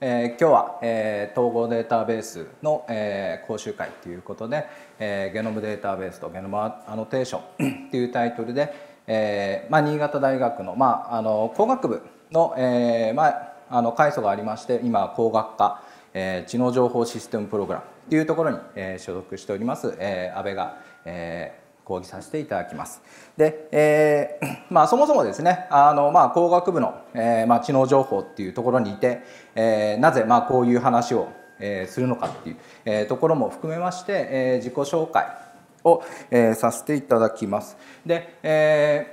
えー、今日は、えー、統合データベースの、えー、講習会ということで、えー、ゲノムデータベースとゲノムアノテーションと いうタイトルで、えーまあ、新潟大学の,、まあ、あの工学部の,、えーまあ、あの階層がありまして今工学科、えー、知能情報システムプログラムというところに、えー、所属しております、えー、安倍が、えー講義させていただきます。で、えー、まあ、そもそもですねあの、まあ、工学部の、えー、まあ、知能情報っていうところにいて、えー、なぜ、まあ、こういう話を、えするのかっていう、えところも含めまして、え自己紹介を、えさせていただきます。で、え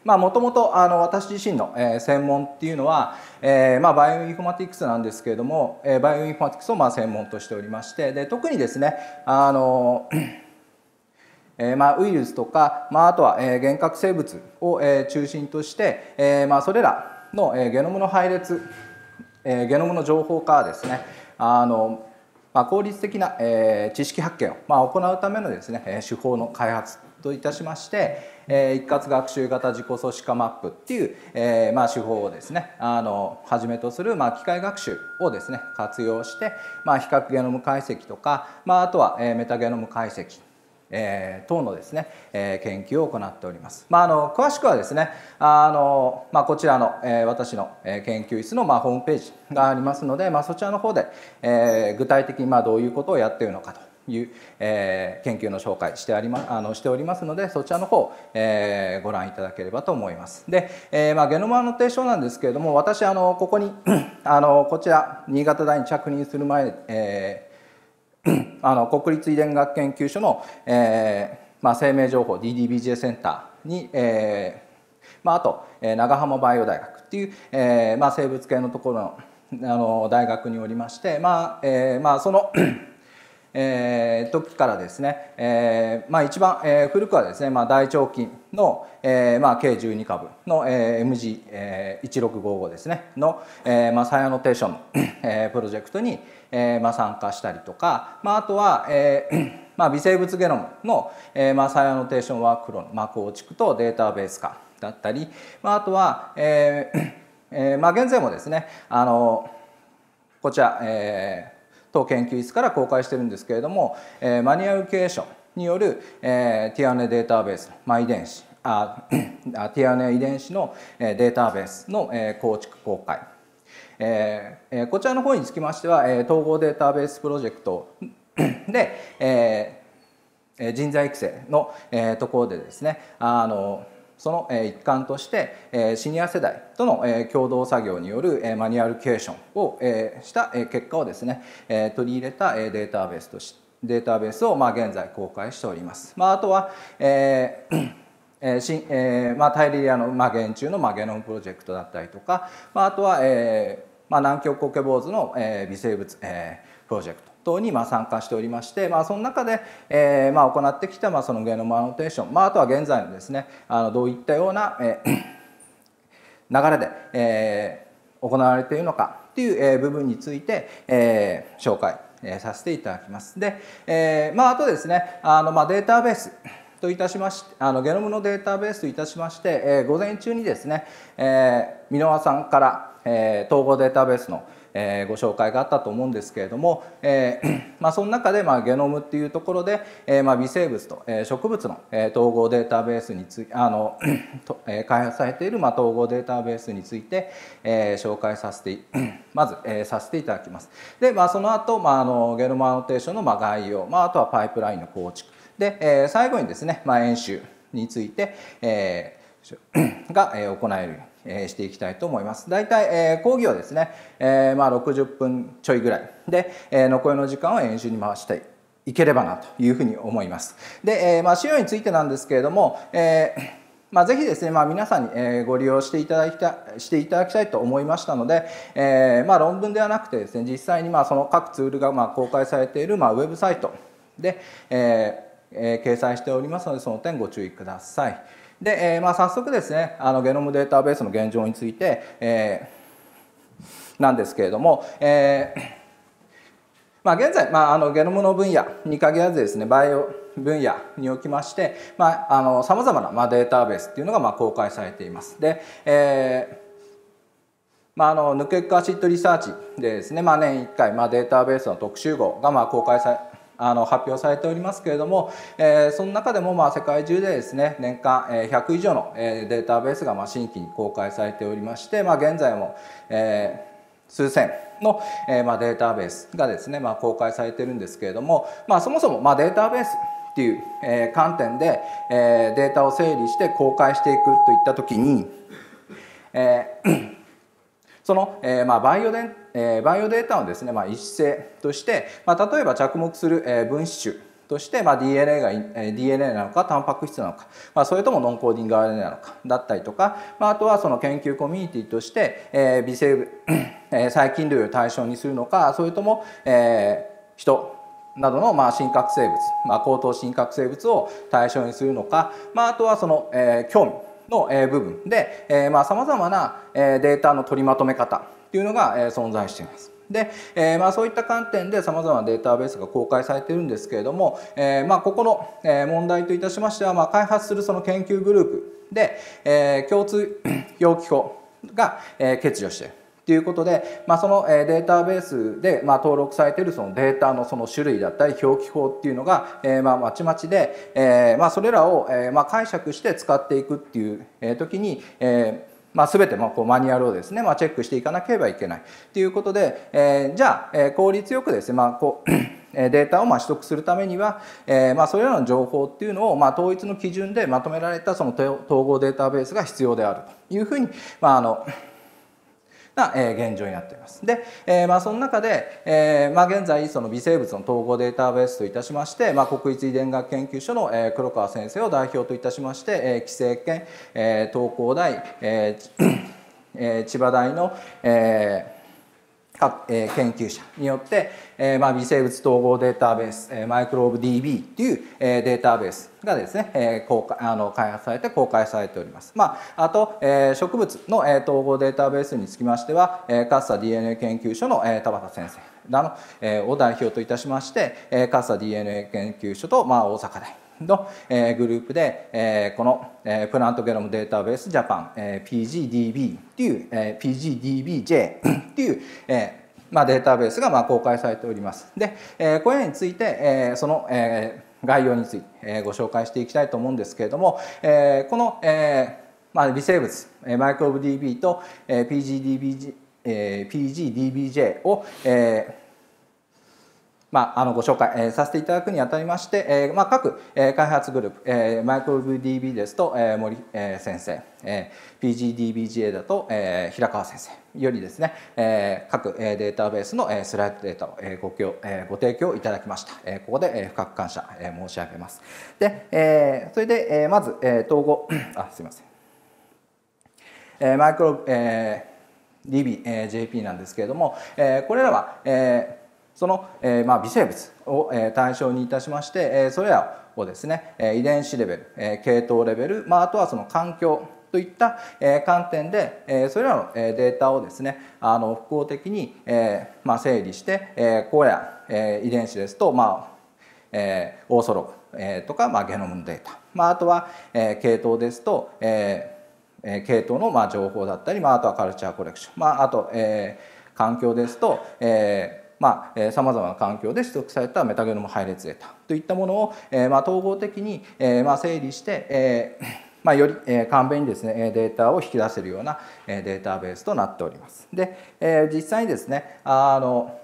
まもともと私自身の、え専門っていうのは、えーまあ、バイオインフォマティクスなんですけれども、えー、バイオインフォマティクスをまあ専門としておりましてで特にですねあの えまウイルスとか、まあ、とは、え原核生物を、え中心として、えまそれらの、えゲノムの配列、えゲノムの情報化ですねあのまあ、効率的な、えー、知識発見を、まあ、行うためのですね、え手法の開発といたしまして、えー、一括学習型自己組織化マップっていう、えーまあ、手法をですねあのはじめとする、まあ、機械学習をですね活用して、まあ、比較ゲノム解析とか、まあ、あとは、えー、メタゲノム解析えー、等のですね、えー、研究を行っております。まあ、あの詳しくはですねあの、まあ、こちらの、えー、私の研究室の、まあ、ホームページがありますので、まあ、そちらの方で、えー、具体的に、まあ、どういうことをやっているのかと。いう、えー、研究の紹介してあり、ま、あのしておりますのでそちらの方、えー、ご覧いただければと思います。で、えーまあ、ゲノムアノテーションなんですけれども私あのここに あのこちら新潟大に着任する前、えーあの国立遺伝学研究所の、えーまあ、生命情報 DDBJ センターに、えーまあ、あと、えー、長浜バイオ大学っていう、えーまあ、生物系のところのあの大学におりまして、まあえーまあ、そのえー、時からですね、えーまあ、一番、えー、古くはですね、まあ、大腸菌の、えーまあ、計12株の、えー、MG1655 ですねの、えーまあ、サイアノテーションの、えー、プロジェクトに、えーまあ、参加したりとか、まあ、あとは、えー まあ、微生物ゲノムの、えーまあ、サイアノテーションワークロン、まあ、構築とデータベース化だったり、まあ、あとは、えー えーまあ、現在もですねあのこちら、え当研究室から公開してるんですけれども、えー、マニュアルケーションによる、えー、tRNA データベース、まあ、遺伝子あ tRNA 遺伝子のデータベースの構築公開、えー、こちらの方につきましては統合データベースプロジェクト で、えー、人材育成のところでですねあのその一環としてシニア世代との共同作業によるマニュアルケーションをした結果をですね取り入れたデータベースとしデータベースを現在公開しております。あ、とは、タイリリアの、原虫現中の、ゲノムプロジェクトだったりとか、あ、とは、南極コケ坊主の、微生物、プロジェクトトにま参加しておりまして、まあ、その中で、えま行ってきたまあそのゲノムアノテーション、まあ、とは現在のですねあのどういったような、え 流れで、え行われているのかっていう、え部分について、え紹介、えさせていただきます。で、えまあ、あとですねあの、まデータベースといたしましてあのゲノムのデータベースといたしまして、え午前中にですね箕輪、ー、さんから、え統合データベースの、えご紹介があったと思うんですけれども、え まあ、その中で、まゲノムっていうところで、えま微生物と、え植物の、え統合データベースにつあの、え開発されている、ま統合データベースについて、え紹介させて まず、えさせていただきます。で、まあ、その後、まあ、あのゲノムアノテーションの、ま概要、まあ、とはパイプラインの構築で、え最後にですね、ま演習について、えが、え行えるえしていきたいと思います。大体、えー、講義はですね、えー、まあ、60分ちょいぐらいで、えー、残りの時間を演習に回していければなというふうに思います。で、えまあ、資料についてなんですけれども、えまあ、ぜひですね、まあ、皆さんに、えご利用していただきたしていただきたいと思いましたので、えまあ、論文ではなくてですね実際にまあその各ツールがまあ公開されているまあウェブサイトで、ええー、掲載しておりますのでその点ご注意ください。で、えー、まあ、早速ですねあのゲノムデータベースの現状について、えー、なんですけれども、えー、まあ、現在、まあ、あのゲノムの分野に限らずですねバイオ分野におきましてさまざ、まな、まあ、データベースっていうのが、まあ、公開されています。で、えーまあ、あの抜け駆けアシッドリサーチでですね、まあ、年1回、まあ、データベースの特集号がまあ公開されあの発表されておりますけれども、えー、その中でもまあ世界中でですね年間100以上のデータベースがまあ新規に公開されておりまして、まあ、現在も、えー、数千の、えまあ、データベースがですね、まあ、公開されてるんですけれども、まあ、そもそも、まデータベースっていう、え観点で、えデータを整理して公開していくといった時に、え その、えまバイオデえバイオデータのですね、まあ、一性として、まあ、例えば着目する、え分子種として、まあ、DNA, が、え DNA なのかタンパク質なのか、まあ、それともノンコーディング RNA なのかだったりとか、まあ、あとはその研究コミュニティとして、え微生物、え細菌類を対象にするのかそれとも、え人などの、まあ、真核生物、まあ、高等真核生物を対象にするのか、まあ、あとはその、え興味の部分でさまざまなデータの取りまとめ方っていうのが、え存在しています。で、えー、まあ、そういった観点でさまざまなデータベースが公開されているんですけれども、えー、まあ、ここの、え問題といたしましては、まあ、開発するその研究グループで、えー、共通表記法が、え欠如している。ということで、まあ、そのデータベースで、ま登録されているそのデータのその種類だったり表記法っていうのが、えままちまちで、えまそれらを、えま解釈して使っていくっていう時に、えまあ、全てもこうマニュアルをですね、まあ、チェックしていかなければいけないということで、えー、じゃあ、えー、効率よくですね、まあ、こう データをま取得するためには、えー、まそれらの情報っていうのをま統一の基準でまとめられたその統合データベースが必要であるというふうに、まあのな、えー、現状になっています。で、えー、まあ、その中で、えー、まあ、現在その微生物の統合データベースといたしまして、まあ、国立遺伝学研究所の、え黒川先生を代表といたしまして、えー、規制研、え東工大、え え千葉大の、えーえ研究者によって、えま微生物統合データベース、えマイクローブ DB っていう、えデータベースがですね、え公開あの開発されて公開されております。まあ、と、え植物の、え統合データベースにつきましては、えカッサ DNA 研究所の、え田畑先生らの、えを代表といたしまして、えカッサ DNA 研究所と、ま大阪大の、えグループで、えこの、えプラントゲノムデータベースジャパン、え PGDB っていう、え PGDBJ っていう、えまあ、データベースがまあ公開されております。で、えー、これについて、えー、その、えー、概要について、えー、ご紹介していきたいと思うんですけれども、えー、この、えーまあ、微生物マイクロブ DB と、えー、PGDBJ、えー、PGDBJ を、えーまあ、あのご紹介、させていただくにあたりまして、えーまあ、各、えー、開発グループ、えー、マイクロ DB ですと、えー、森、えー、先生、えー、PGDBGA だと、えー、平川先生よりですね、えー、各、えー、データベースの、えー、スライドデータを、えー、ご供、えー、ご提供いただきました、えー、ここで、えー、深く感謝、えー、申し上げますで、えー、それで、えー、まず、えー、統合 あすいません、えー、マイクロ、えー DBJP なんですけれども、えー、これらは、えーその、えー、まあ、微生物を、えー、対象にいたしまして、えー、それらをですね、え遺伝子レベル、え系統レベル、まあ、あとはその環境といった、え観点で、えそれらの、えデータをですねあの複合的に、えまあ、整理して、えこうや、え遺伝子ですと、まあえオーソログ、えとか、まあ、ゲノムデータ、まあ、あとは、え系統ですと、え系統の、まあ、情報だったり、まあ、あとはカルチャーコレクション、まあ、あと、え環境ですと、えまあ、さまざまな環境で取得されたメタゲノム配列データといったものを、えまあ、統合的に、えまあ、整理して、え まあ、より、え簡便にですねデータを引き出せるような、えデータベースとなっております。で、え実際にですねあの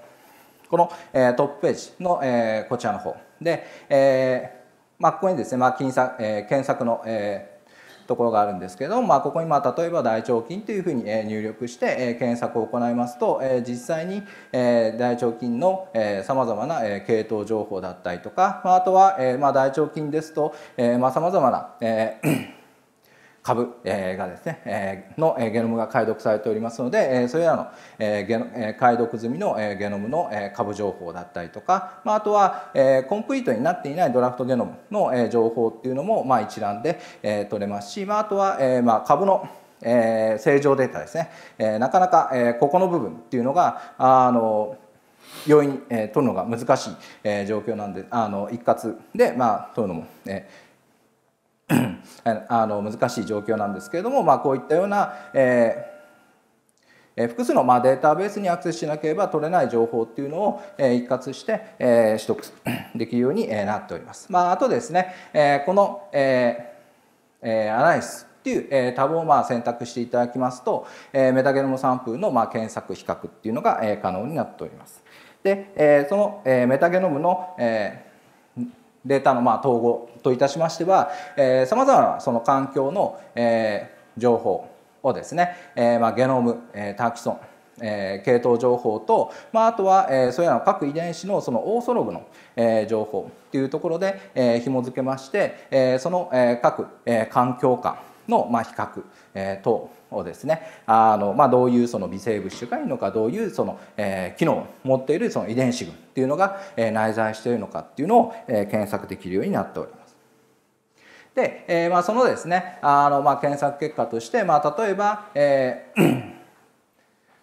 この、えトップページの、えこちらの方で、えまあ、ここにですね、まあ検索え検索の、えところがあるんですけど、まあ、ここにまあ例えば大腸菌というふうに入力して検索を行いますと実際に大腸菌のさまざまな系統情報だったりとかあとはまあ大腸菌ですとさまざまな株がですね、のゲノムが解読されておりますので、それらの解読済みのゲノムの株情報だったりとか、あとはコンプリートになっていないドラフトゲノムの情報っていうのも一覧で取れますし、あとは株の正常データですね、なかなかここの部分っていうのが、あの容易に取るのが難しい状況なんで、あの一括でまあ取るのも、えー あの難しい状況なんですけれども、まあ、こういったような、えー複数のまあデータベースにアクセスしなければ取れない情報っていうのを一括して取得できるようになっております。まあ、あとですね、このアナリスっていうタブをまあ選択していただきますと、メタゲノムサンプルのまあ検索比較っていうのが可能になっております。で、そのメタゲノムのデータのまあ統合といたしましてはさまざまなその環境の、えー、情報をですね、えー、まあ、ゲノム、えー、ターキソンえー、系統情報と、まあ、あとは、えー、それらの各遺伝子のそのオーソログの、えー、情報っていうところで、えー、紐付けまして、えー、その、えー、各、えー、環境下の、まあ、比較、えー、等をですねあの、まあ、どういうその微生物種がいるのかどういうその、えー、機能を持っているその遺伝子群っていうのが、えー、内在しているのかっていうのを、えー、検索できるようになっております。で、えーまあ、そのですねあの、まあ、検索結果として、まあ、例えば、えー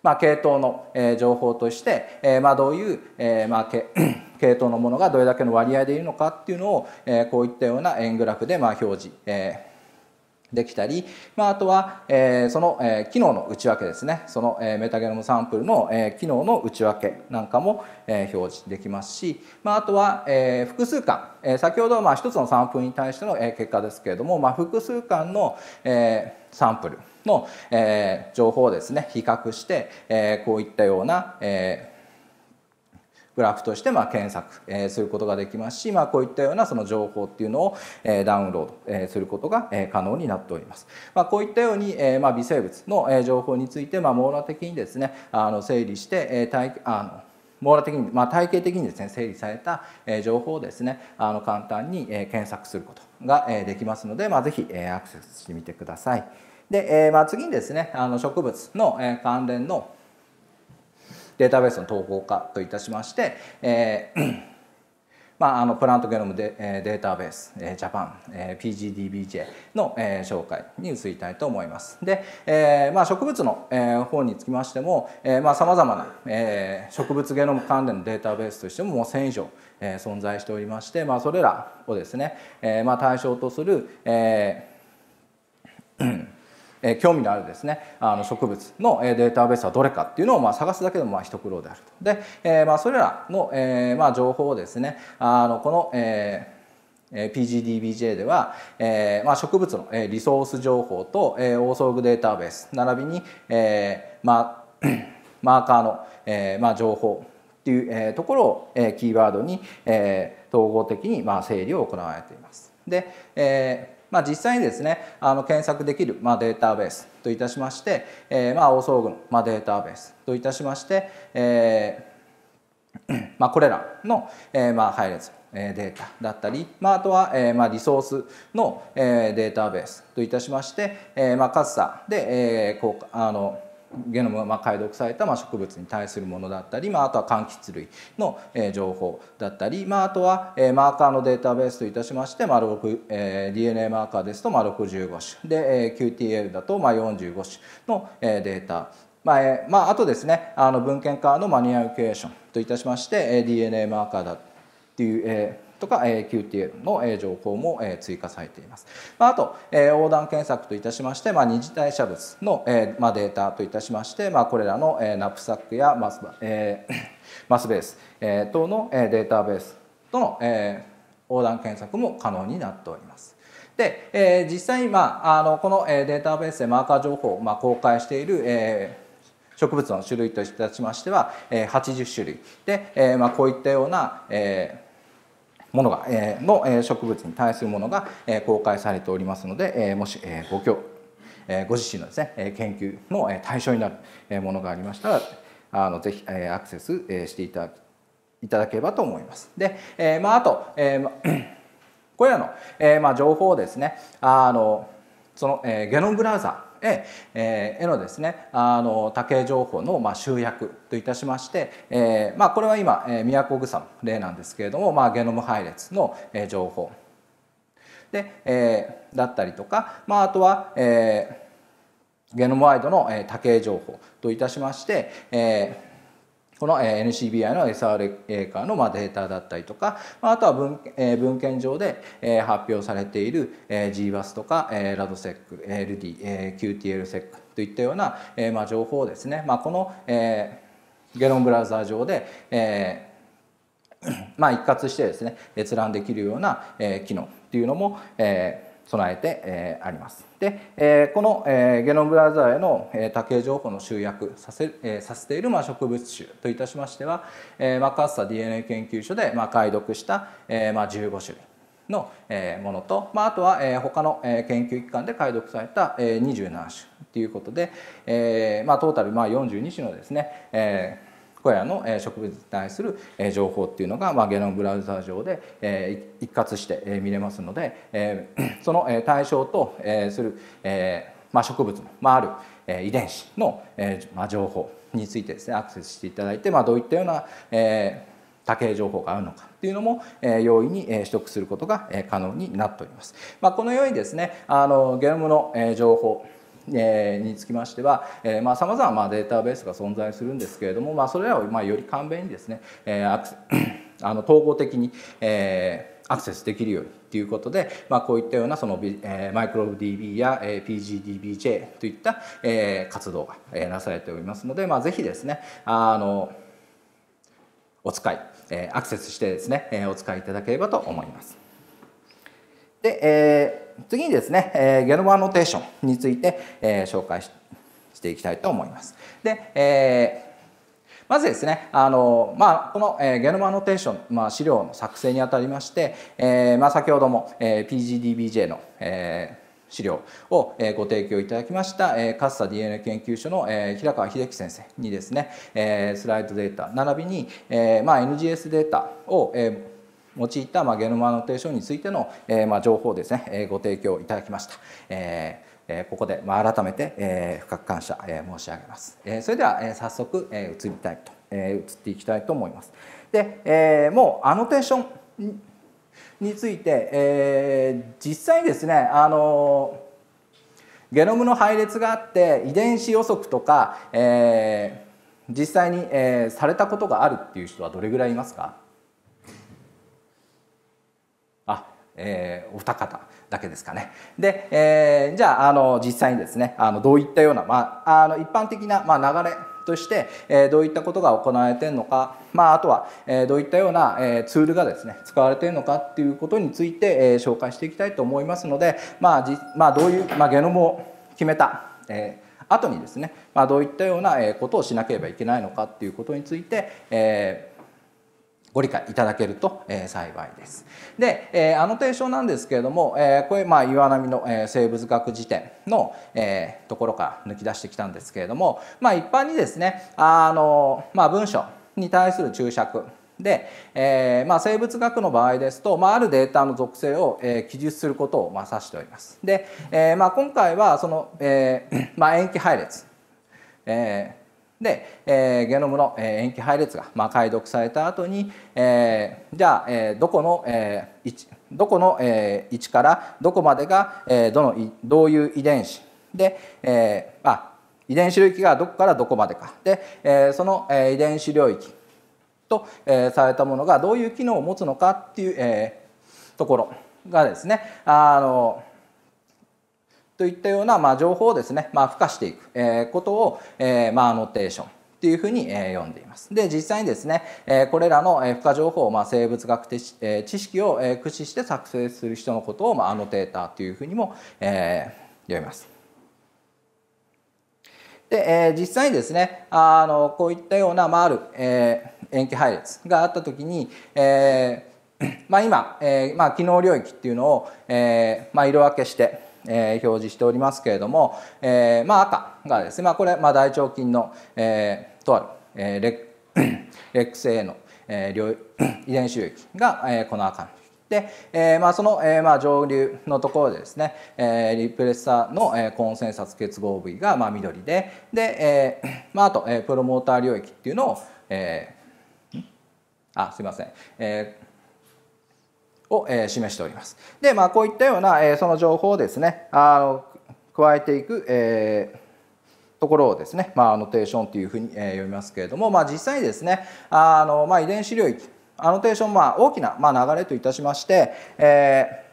まあ、系統の、えー、情報として、えーまあ、どういう、えーまあ、系統のものがどれだけの割合でいるのかっていうのを、えー、こういったような円グラフで、まあ、表示、えーできたり、まあ、あとは、えー、その、えー、機能の内訳ですねその、えー、メタゲノムサンプルの、えー、機能の内訳なんかも、えー、表示できますし、まあ、あとは、えー、複数間、えー、先ほどはまあ1つのサンプルに対しての、えー、結果ですけれども、まあ、複数間の、えー、サンプルの、えー、情報をですね比較して、えー、こういったような、えーグラフとしてま検索、えすることができますし、まあ、こういったようなその情報っていうのを、えダウンロード、えすることが、え可能になっております。まあ、こういったように、えま微生物の、え情報について、ま網羅的にですねあの整理して、えあの網羅的に、まあ、体系的にですね整理された情報をですねあの簡単に検索することができますので、まあ、ぜひアクセスしてみてください。で、まあ、次にですねあの植物の関連のデータベースの統合化といたしまして、えー まあ、あのプラントゲノムデデータベースジャパン PGDBJ の、え紹介に移りたいと思います。で、えーまあ、植物の、え方につきましてもさまざ、あ、まな、え植物ゲノム関連のデータベースとしてももう1000以上、え存在しておりまして、まあ、それらをですね、えまあ、対象とする、えー え興味のあるですねあの植物のデータベースはどれかっていうのをまあ探すだけでもまあ一苦労であると。で、えまあ、それらの、えまあ、情報をですねあのこの、えー PGDBJ では、えーまあ、植物のえリソース情報と、えー、オーソーグデータベース並びに、えーまあ、マーカーの、えーまあ、情報っていう、えー、ところを、えー、キーワードに、えー、統合的に、まあ、整理を行われています。で、えーまあ、実際にですねあの検索できる、まあ、データベースといたしまして、えー、まあ大総群、まあ、データベースといたしまして、えー、まあ、これらの、えー、まあ配列データだったり、まあ、あとは、えーまあ、リソースの、えー、データベースといたしまして、えーまあ、かッサで、えー、こうあのゲノムが解読された植物に対するものだったり、まあ、あとは柑橘類の情報だったり、まあ、あとはマーカーのデータベースといたしまして、まあ DNA マーカーですとま65種で QTL だとま45種のデータまあえまあ、あとですねあの文献化のマニュアルクエーションといたしまして DNA マーカーだっていう、えとか、えー、QTL の、え情報も、え追加されています。まあ、あと、え横断検索といたしまして、まあ、二次代謝物の、えまあ、データといたしまして、まあ、これらの、えナップサックやマス,、え マスベース、え等の、えデータベースとの、え横断検索も可能になっております。で、え実際に、まあ、あのこの、えデータベースでマーカー情報を、まあ、公開している、え植物の種類といたしましては、え80種類で、えまあ、こういったような、えものが、えー、の、え植物に対するものが、えー、公開されておりますので、えー、もし、えー、ご興えご自身のですね研究の対象になるものがありましたらあのぜひ、えアクセス、えしていたいただければと思います。で、えまああと、えー、ま これらの、えー、まあ情報をですねあのその、えー、ゲノムブラウザええー、のですねあの多形情報の、まあ、集約といたしまして、えーまあ、これは今、えー、都草の例なんですけれども、まあ、ゲノム配列の、えー、情報で、えー、だったりとか、まあ、あとは、えー、ゲノムワイドの、えー、多形情報といたしまして、えーこの NCBI の SRA 化のデータだったりとか、あとは文文献上で発表されている g b a s とか RADSEC、LD、QTLSEC といったような情報をですね、まあ、このゲノムブラウザー上で、えまあ、一括してですね閲覧できるような機能っていうのも、えー備えて、えあります。で、えこの、えゲノムブラウザへの、え多形情報の集約させ,、えさせている、まあ、植物種といたしましては、えマッカッサ DNA 研究所で、まあ、解読した、えまあ、15種類。のものと、まあ、あとは他の研究機関で解読された27種ということで、まあ、トータルまあ42種のですね、えー小屋の植物に対する情報っていうのが、まあ、ゲノムブラウザー上で、え一括して見れますので、え その対象とする、えまあ、植物の、あ、る、え遺伝子の、えまあ、情報についてですねアクセスしていただいて、まあ、どういったような、え多形情報があるのかっていうのも容易に取得することが可能になっております。まあ、このようにですねあのゲノムの情報につきましては、さまあまあデータベースが存在するんですけれども、まあそれらをまあより簡便にですね、あの統合的に、えアクセスできるようにということで、まあ、こういったようなその、えマイクロ DB や、えー、PGDBJ といった、え活動が、えなされておりますので、まあ、ぜひですねあのお使い、えアクセスしてですね、えお使いいただければと思います。で、えー次にですね、えー、ゲノムアノテーションについて、えー、紹介していきたいと思います。で、えー、まずですね、あのまあ、この、えー、ゲノムアノテーション、まあ、資料の作成にあたりまして、えーまあ、先ほども、えー、PGDBJ の、えー、資料を、えご提供いただきました、えー、カッサ DNA 研究所の、え平川秀樹先生にですね、えスライドデータ並びに、えまあ、NGS データを、えー用いた、まゲノムアノテーションについての、えま情報ですね、えご提供いただきました。ええここで、ま改めて、え深く感謝、え申し上げます。えそれでは、え早速、え移りたいと、え移っていきたいと思います。で、えもうアノテーションについて、え実際にですね、あのゲノムの配列があって遺伝子予測とか、えー、実際に、えー、されたことがあるっていう人はどれぐらいいますかえー、お二方だけですかね。で、えー、じゃああの実際にですねあのどういったような、まあ、あの一般的な、まあ、流れとして、えどういったことが行われているのか、まあ、あとは、えどういったような、えツールがですね使われているのかっていうことについて、え紹介していきたいと思いますので、まあじまあ、どういう、まあ、ゲノムを決めた、えー後にですね、まあ、どういったようなことをしなければいけないのかっていうことについて、えー、ご理解いただけると、え幸いです。で、えアノテーションなんですけれども、えこれ、まあ、岩波の、え生物学辞典の、えところから抜き出してきたんですけれども、まあ、一般にですね、あの、まあ、文章に対する注釈で、えまあ、生物学の場合ですと、まあ、あるデータの属性を、え記述することを、ま指しております。で、えまあ、今回はその、え まあ、塩配列、えーで、えー、ゲノムの、え塩基配列が、まあ、解読された後に、えー、じゃあ、えー、どこの、えー、位置どこの、えー、位置からどこまでが、えー、どのどういう遺伝子で、えー、あ遺伝子領域がどこからどこまでかで、えー、その、えー、遺伝子領域と、えー、されたものがどういう機能を持つのかっていう、えー、ところがですねあのといったような、まあ、情報をですね、まあ、付加していく、えことを、えまあ、アノテーションっていうふうに、え読んでいます。で、実際にですね、えこれらの、え付加情報、まあ、生物学的、え知識を、え駆使して作成する人のことを、まあ、アノテーターというふうにも、えー、呼びます。で、え実際にですね、あの、こういったような、まあ、ある、えー、塩基配列があったときに、えーまあ、今、えーまあ、機能領域っていうのを、えーまあ、色分けして、えー、表示しておりますけれども、えーまあ、赤がですね、まあ、これ、まあ、大腸菌の、えー、とある、えー、レ レックス A の、えー、遺伝子域が、えー、この赤ので、えーまあ、その、えーまあ、上流のところでですね、えー、リプレッサーの、えー、コンセンサス結合部位が、まあ、緑でで、えーまあ、あと、えー、プロモーター領域っていうのを、えー、あすいません、えーを、え示しております。で、まあ、こういったような、えその情報をですねあの加えていく、えところをですね、まあ、アノテーションというふうに、え読みますけれども、まあ、実際にですねあの、まあ、遺伝子領域アノテーション、まあ、大きな、まあ、流れといたしまして、えー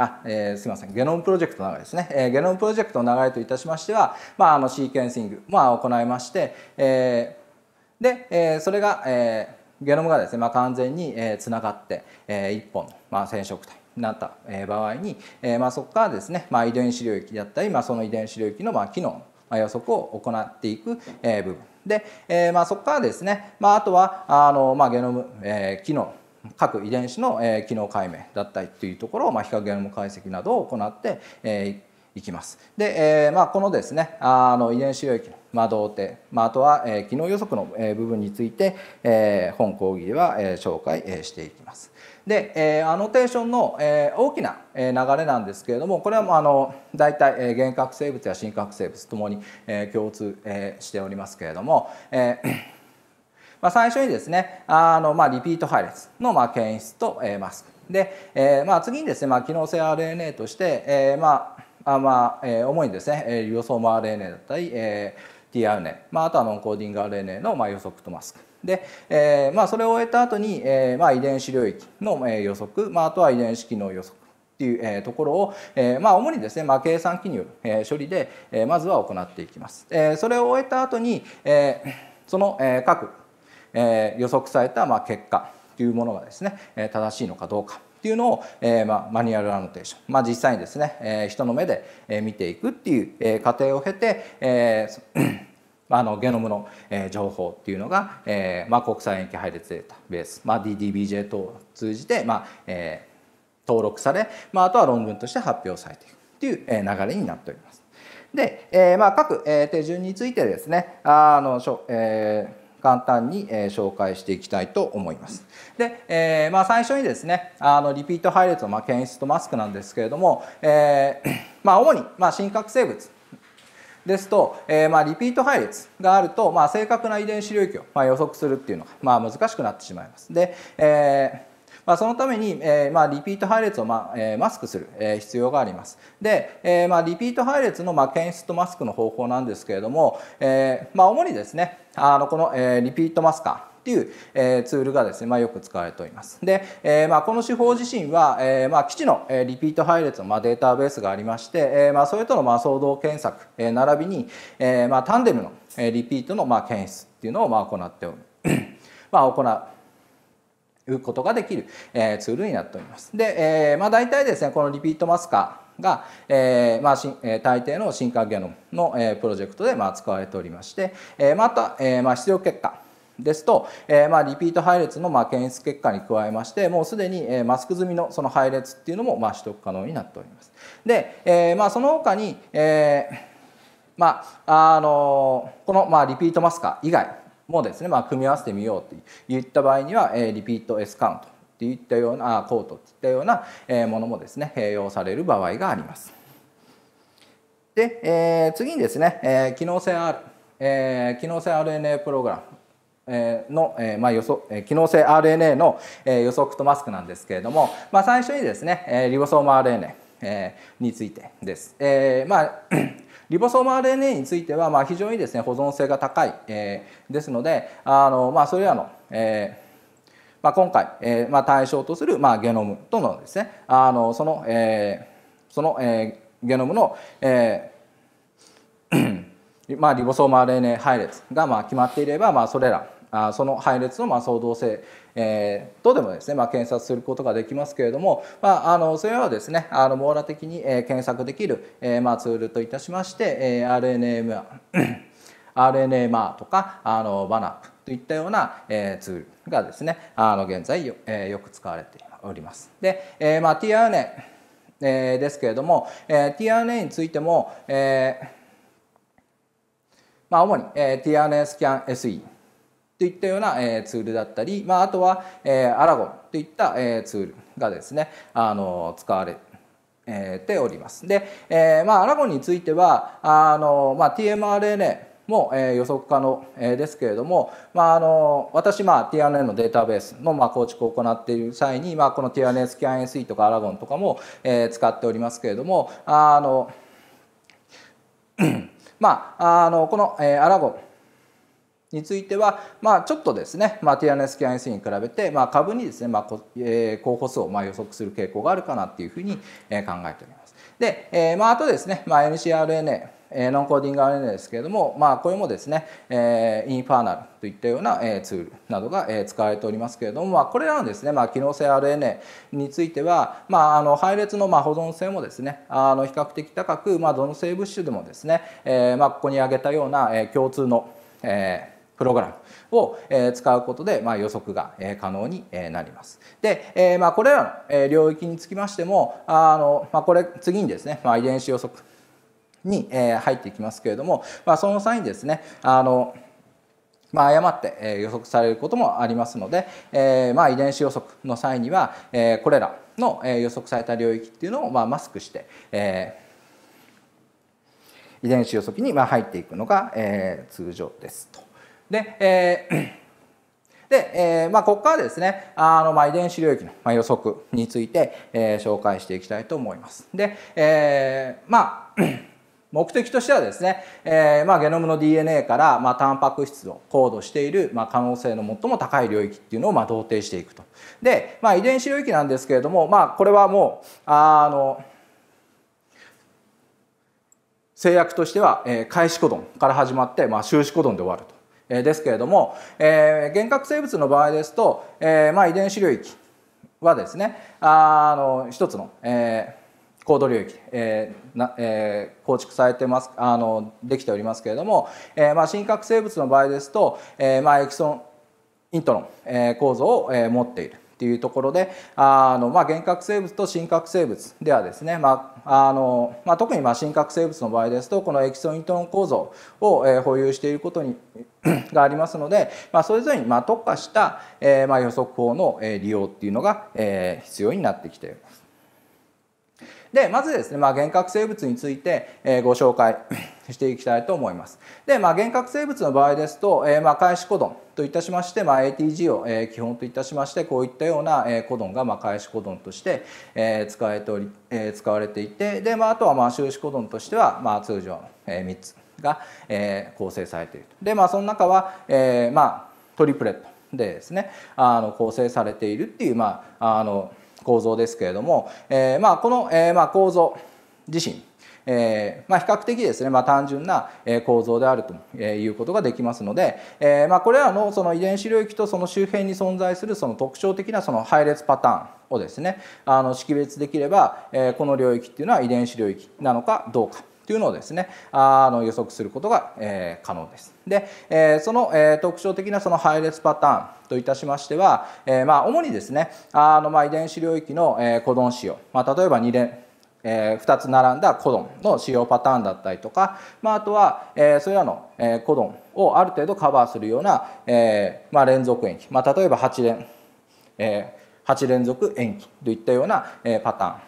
あえー、すみません、ゲノムプロジェクトの流れですね、えー、ゲノムプロジェクトの流れといたしましては、まあ、あのシーケンシング、まあ、行いまして、えー、で、えー、それが、えーゲノムがですね、まあ、完全につながって、1本の、まあ、染色体になった場合に、まあ、そこからですね、まあ、遺伝子領域だったり、まあ、その遺伝子領域の機能の予測を行っていく、部分で、まあ、そこからですね、まあ、あとはあの、まあ、ゲノム、機能各遺伝子の機能解明だったりというところを、まあ、比較ゲノム解析などを行っていいきます。で、えー、まあ、このですねあの遺伝子領域の、まあ、同定、まあ、あとは、えー、機能予測の、え部分について、えー、本講義では、えー、紹介、えしていきます。で、えー、アノテーションの、えー、大きな、え流れなんですけれどもこれはもうあの大体、えー、原核生物や真核生物ともに、えー、共通、えー、しておりますけれども、えーまあ、最初にですねあの、まあ、リピート配列の、まあ、検出と、えー、マスクで、えーまあ、次にですね、まあ、機能性 RNA として、えーまああまあ、えー、主にですね、えー、予想マーム RNA だったり、えー、tRNA、まあ、あとはノンコーディング RNA の、まあ、予測とマスクで、えーまあ、それを終えた後に、えーまあ、遺伝子領域の、えー、予測、まあ、あとは遺伝子機能予測っていう、えー、ところを、えーまあ、主にですね、まあ、計算機による、え処理で、えー、まずは行っていきます、えー、それを終えた後に、えー、その、えー、各、えー、予測された、まあ、結果というものがですね、えー、正しいのかどうかっていうのを、えー、まあ、マニュアルアノテーション、まあ、実際にですね、えー、人の目で、え見ていくっていう、え過程を経て、え あのゲノムの、え情報っていうのが、えまあ、国際延期配列データベース、まあ、DDBJ 等を通じて、まあえ登録され、まあ、あとは論文として発表されていくっていう、え流れになっております。で、えまあ、各、え手順についてですねあの、え簡単に、え紹介していきたいと思います。で、えまあ、最初にですねあのリピート配列の、ま検出とマスクなんですけれども、え まあ、主に、ま真核生物ですと、えー、まあ、リピート配列があると、まあ、正確な遺伝子領域を、ま予測するっていうのが、まあ、難しくなってしまいます。で、えまあ、そのために、えー、まあ、リピート配列を、まあえー、マスクする、えー、必要があります。で、えーまあ、リピート配列の、まあ、検出とマスクの方法なんですけれども、えーまあ、主にですねあのこの、えー、リピートマスカーっていう、ツールがですね、まあ、よく使われております。で、えーまあ、この手法自身は、えーまあ、基地の、リピート配列の、まあ、データベースがありまして、えーまあ、それとの、まあ、相動検索、えー、並びに、えーまあ、タンデムの、リピートの、まあ、検出っていうのを、まあ、行っておりまあ行ううことができる、えー、ツールになっております。で、えー、まあ大体ですね、このリピートマスカーが、えーまあしん、えー、大抵の進化ゲノムの、えー、プロジェクトで、まあ、使われておりまして、えー、また、えーまあ、出力結果ですと、えーまあ、リピート配列の、まあ、検出結果に加えましてもうすでに、えー、マスク済みのその配列っていうのも、まあ、取得可能になっております。で、えーまあ、その他に、えーまああのこの、まあ、リピートマスカー以外もですね、まあ、組み合わせてみようといった場合には、えリピート S カウントっていったようなあコートっていったようなえものもですね併用される場合があります。で、え次にですね、え機能性 R、え機能性 RNA プログラムの、まあ、予測機能性 RNA の予測とマスクなんですけれども、まあ、最初にですねリボソーム RNA についてです。えまあリボソーム RNA については、まあ、非常にですね保存性が高い、えー、ですのであの、まあ、それらの、えーまあ、今回、えーまあ、対象とする、まあ、ゲノムとのですねあのその,、えーそのえー、ゲノムの、えー まあ、リボソーム RNA 配列がまあ決まっていれば、まあ、それらあその配列のまあ相当性、えー、とでもですね、まあ、検索することができますけれども、まあ、あのそれはですねあの網羅的に、えー、検索できる、えーまあ、ツールといたしまして、えー、RNA マ RNA マーとかあのバナップといったような、えー、ツールがですねあの現在よ,、えー、よく使われております。で、えーまあ、tRNA、えー、ですけれども、えー、tRNA についても、えーまあ、主に、えー、tRNA スキャン SE といったような、えツールだったり、まあ、あとは、えアラゴンといった、えツールがですね、あの使われております。で、えまあ、アラゴンについてはあの、まあ、tmRNA も、え予測可能、えですけれども、まあ、あの私、まあ、TRNA のデータベースの、まあ、構築を行っている際に、まあ、この TRNA スキャン SE とかアラゴンとかも、え使っておりますけれどもあの まあ、あのこの、えアラゴンについては、まあ、ちょっとですね、まあ、ティアネスキャンスに比べて、まあ、株にですね、まあえ候補数をまあ予測する傾向があるかなっていうふうに、え考えております。で、えーまあ、あとですね、まあ、NCRNA えノンコーディング RNA ですけれども、まあ、これもですね、えー、インファーナルといったような、えツールなどが、え使われておりますけれども、まあ、これらのですね、まあ、機能性 RNA については、まあ、あの配列の、まあ、保存性もですねあの比較的高く、まあ、どの生物種でもですね、えーまあ、ここに挙げたような、え共通の、えープログラムを使うことで、ま予測が可能になります。で、えまこれらの領域につきましてもあの、まこれ次にですね、ま遺伝子予測に入っていきますけれども、まその際にですねあのま誤って予測されることもありますので、えま遺伝子予測の際には、えこれらの予測された領域っていうのを、まマスクして、え遺伝子予測に入っていくのが、え通常ですと。で、えーで、えーまあ、ここからですねあの、まあ、遺伝子領域の、まあ、予測について、えー、紹介していきたいと思います。で、えー、まあ 目的としてはですね、えーまあ、ゲノムの DNA から、まあ、タンパク質をコードしている、まあ、可能性の最も高い領域っていうのを、まあ、同定していくと。で、まあ、遺伝子領域なんですけれども、まあ、これはもうあの制約としては、えー、開始コドンから始まって、まあ、終止コドンで終わると。えですけれども、えー、原核生物の場合ですと、えー、まあ、遺伝子領域はですねあの一つの、えー、高度領域、えー、なえー、構築されてますあのできておりますけれども、えまあ、真核生物の場合ですと、えまあ、エキソンイントロン、え構造を、え持っている。っていうところであの、まあ、原核生物と真核生物ではですね、まああのまあ、特にまあ真核生物の場合ですとこのエキソニトロン構造を、えー、保有していることに がありますので、まあ、それぞれにまあ特化した、えー、まあ予測法の利用っていうのが、えー、必要になってきています。でまずですね、まあ、原核生物について、えー、ご紹介していきたいと思います。で、まあ、原核生物の場合ですと、えー、まあ開始コドンといたしまして、まあ、ATG を、え基本といたしましてこういったような、えコドンが、まあ、返しコドンとして、え使えており、え使われていてで、まあ、あとは、まあ、収支コドンとしては、まあ、通常の、え3つが、え構成されているで、まあ、その中は、えまあ、トリプレットでですねあの構成されているっていう、まあ、あの構造ですけれども、えーまあ、この、えーまあ、構造自身えー、まあ、比較的ですね、まあ、単純な構造であるということができますので、えー、まあ、これらのその遺伝子領域とその周辺に存在するその特徴的なその配列パターンをですねあの識別できれば、えー、この領域っていうのは遺伝子領域なのかどうか。というのをですねあの予測することが、えー、可能です。で、えー、その、えー、特徴的なその配列パターンといたしましては、えまあ、主にですねあの、まあ、遺伝子領域の、えー、コドン子を、まあ、例えば2連え2つ並んだコドンの使用パターンだったりとか、まあ、あとは、えそれらの、えコドンをある程度カバーするような、えまあ、連続延期、まあ、例えば8連、え8連続延期といったような、えパターン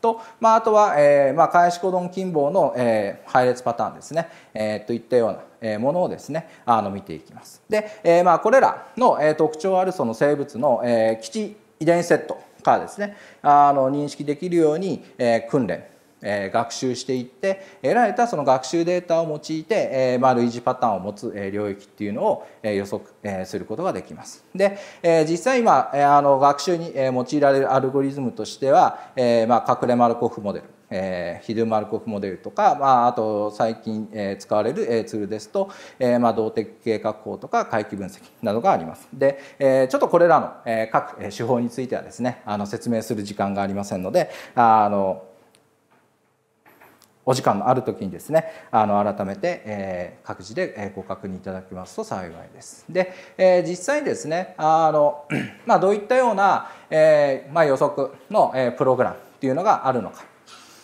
と、まあ、あとは、えまあ、返しコドン金棒の、え配列パターンですね、えといったような、えものをですねあの見ていきます。で、えまあ、これらの、え特徴あるその生物の、え基地遺伝セットかですねあの認識できるように、え訓練え学習していって得られたその学習データを用いて、えまあ、類似パターンを持つ、え領域っていうのを、え予測、えすることができます。で、え実際今、えあの学習に、え用いられるアルゴリズムとしては、えまあ、隠れマルコフモデルえー、ヒルマルコフモデルとか、まあ、あと最近、えー、使われる、えー、ツールですと、えーまあ、動的計画法とか回帰分析などがあります。で、えー、ちょっとこれらの、えー、各手法についてはですねあの説明する時間がありませんのであのお時間のある時にですねあの改めて、えー、各自で、えご確認いただきますと幸いです。で、えー、実際にですねあの、まあ、どういったような、えーまあ、予測の、えー、プログラムっていうのがあるのか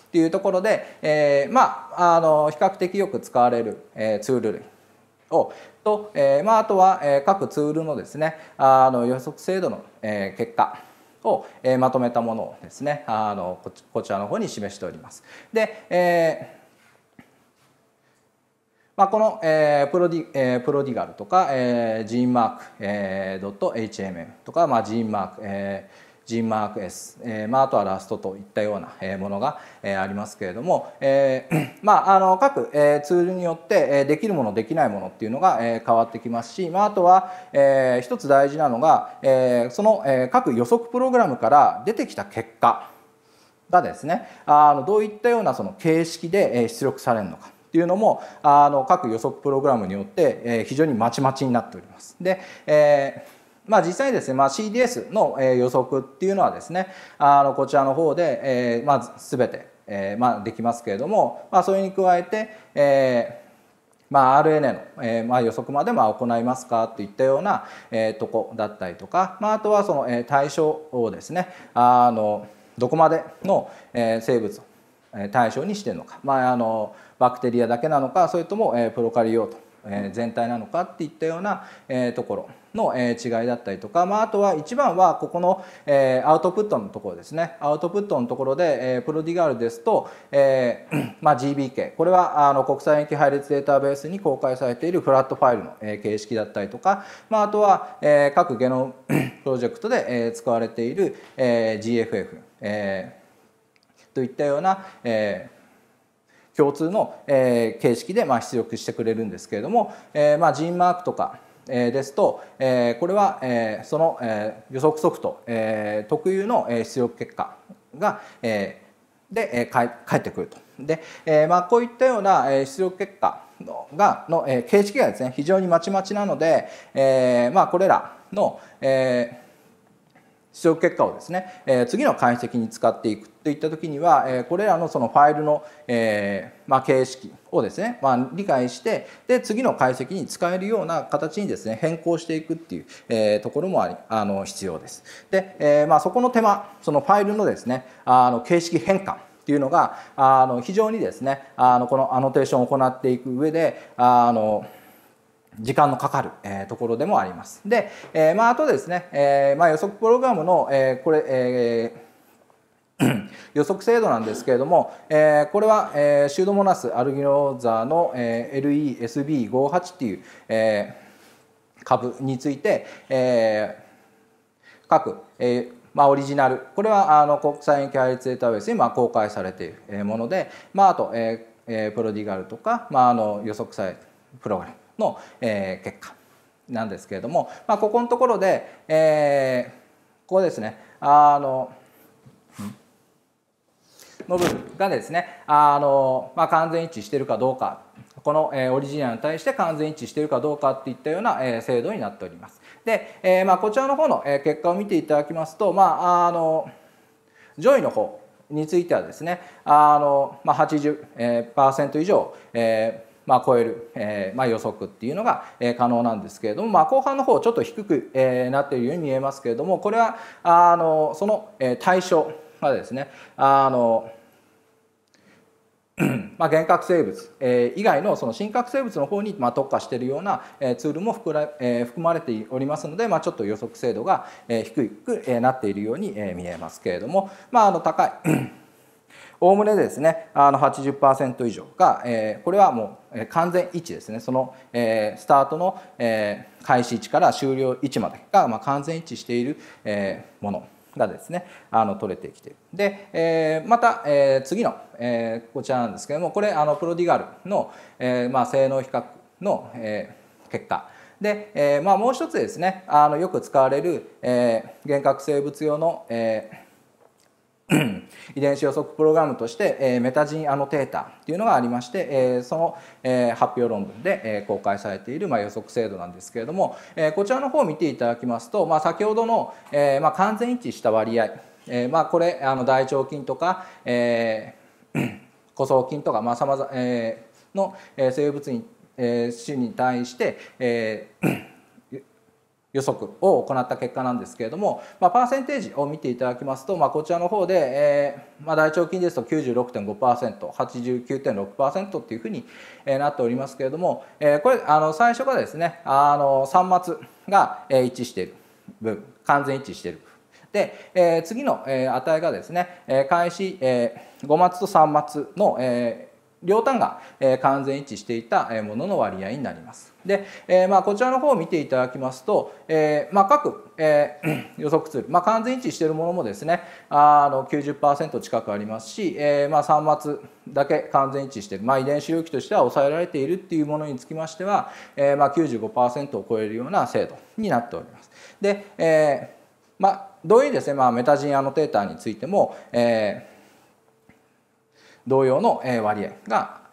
っていうところで、えー、まあ、あの比較的よく使われる、えー、ツール類をと、えーまあ、あとは、えー、各ツールのですねあの予測精度の、えー、結果を、えー、まとめたものをですねあのこちらの方に示しております。で、えーまあ、この、えープロディえー、プロディガルとか、えー、ジーンマーク、えー、.hmm とか、まあ、ジーンマーク、えージンマーク S、えまあ、あとはラストといったようなものがありますけれども、え まあ、あの各ツールによってできるものできないものっていうのが変わってきますし、まあ、あとは一つ大事なのがその各予測プログラムから出てきた結果がですねあのどういったようなその形式で出力されるのか。っていうのもあの各予測プログラムによって、え非常にまちまちになっております。で、えーまあ、実際にですね、まあ、CDS の予測っていうのはですねあのこちらの方で、えーまあ、全て、えーまあ、できますけれども、まあ、それに加えて、えーまあ、RNA の、えーまあ、予測までまあ行いますかといったような、えー、とこだったりとか、まあ、あとはその、えー、対象をですねあのどこまでの、えー、生物を対象にしてるのか、まあ、あのバクテリアだけなのかそれとも、えー、プロカリオート、えー、全体なのかっていったような、えー、ところの、え違いだったりとか、まあ、あとは一番はここの、えアウトプットのところですねアウトプットのところで、えプロディガールですと、え まあ、GBK これはあの国際延期配列データベースに公開されているフラットファイルの、え形式だったりとか、まあ、あとは、え各ゲノム プロジェクトで、え使われている、え GFF、えといったような、え共通の、え形式で、ま出力してくれるんですけれども、えまあ、ジ n m a r k とかえですと、えこれは、えその、え予測ソフト、え特有の出力結果が、えで返ってくると。で、えまあ、こういったような出力結果がの、え形式がですね非常にまちまちなので、えまあ、これらの、え出力結果をですね、えー、次の解析に使っていくといった時には、えー、これらのそのファイルの、えー、まあ、形式をですね、まあ、理解してで次の解析に使えるような形にですね変更していくっていう、えところもありあの必要です。で、えまあ、そこの手間そのファイルのですねあの形式変換っていうのがあの非常にですねあのこのアノテーションを行っていく上であの時間のかかる、えー、ところでもあります。で、えー、まあ、あとですね、えー、まあ、予測プログラムの、えこれ、え 予測精度なんですけれども、えー、これは、えー、シュードモナスアルギノーザの、えー、LESB58 っていう、えー、株について、えー、各、えーまあ、オリジナルこれはあの国際キャリ列データベースに、まあ、公開されているもので、まあ、あと、えー、プロディガルとか、まあ、あの予測されプログラムの、え結果なんですけれども、まあ、ここのところで、えー、ここですねあのの部分がですねあの、まあ、完全一致しているかどうかこの、えー、オリジナルに対して完全一致しているかどうかっていったような、えー、制度になっております。で、えーまあ、こちらの方の、えー、結果を見ていただきますと、まあ、あの上位の方についてはですねあの、まあ80、80%以上、えーまあ、超える、えーまあ、予測っていうのが、えー、可能なんですけれども、まあ、後半の方ちょっと低く、えー、なっているように見えますけれどもこれはあのその、えー、対象がですねあの まあ、原核生物、え以外のその真核生物の方に、ま特化しているような、えツールも含え含まれておりますので、まちょっと予測精度が、え低く、えなっているように、え見えますけれども、まあ、あの高いおおむねですねあの80%以上が、えー、これはもう完全一致ですねその、えー、スタートの、えー、開始位置から終了位置までが、まあ、完全一致している、えー、ものがですねあの取れてきているで、えー、また、えー、次の、えー、こちらなんですけどもこれあのプロディガルの、えーまあ、性能比較の、えー、結果で、えーまあ、もう一つですねあのよく使われる、えー、幻覚生物用の、えー 遺伝子予測プログラムとして、えメタジンアノテータというのがありまして、えその、え発表論文で、え公開されている、ま予測精度なんですけれども、えこちらの方を見ていただきますと、ま先ほどの、えま完全一致した割合、えまこれあの大腸菌とか、えー、古 層菌とか、まさまざ、えな生物に、え種に対して、え予測を行った結果なんですけれども、まあ、パーセンテージを見ていただきますと、まあ、こちらの方で、えーまあ、大腸菌ですと96.5%、89.6%っていうふうになっておりますけれども、えー、これあの最初がですねあの3末が一致している分完全一致している分で、えー、次の、え値がですね、え開始、えー、5末と3末の、えー、両端が、え完全一致していたものの割合になります。で、えー、まあこちらの方を見ていただきますと、えー、まあ各、えー、予測ツール、まあ、完全一致しているものもですねあの90%近くありますし、えー、まあ3末だけ完全一致している、まあ、遺伝子領域としては抑えられているっていうものにつきましては、えー、まあ95%を超えるような精度になっております。で、えーまあ、同様にですね、まあ、メタジンアノテーターについても、えー、同様の割合が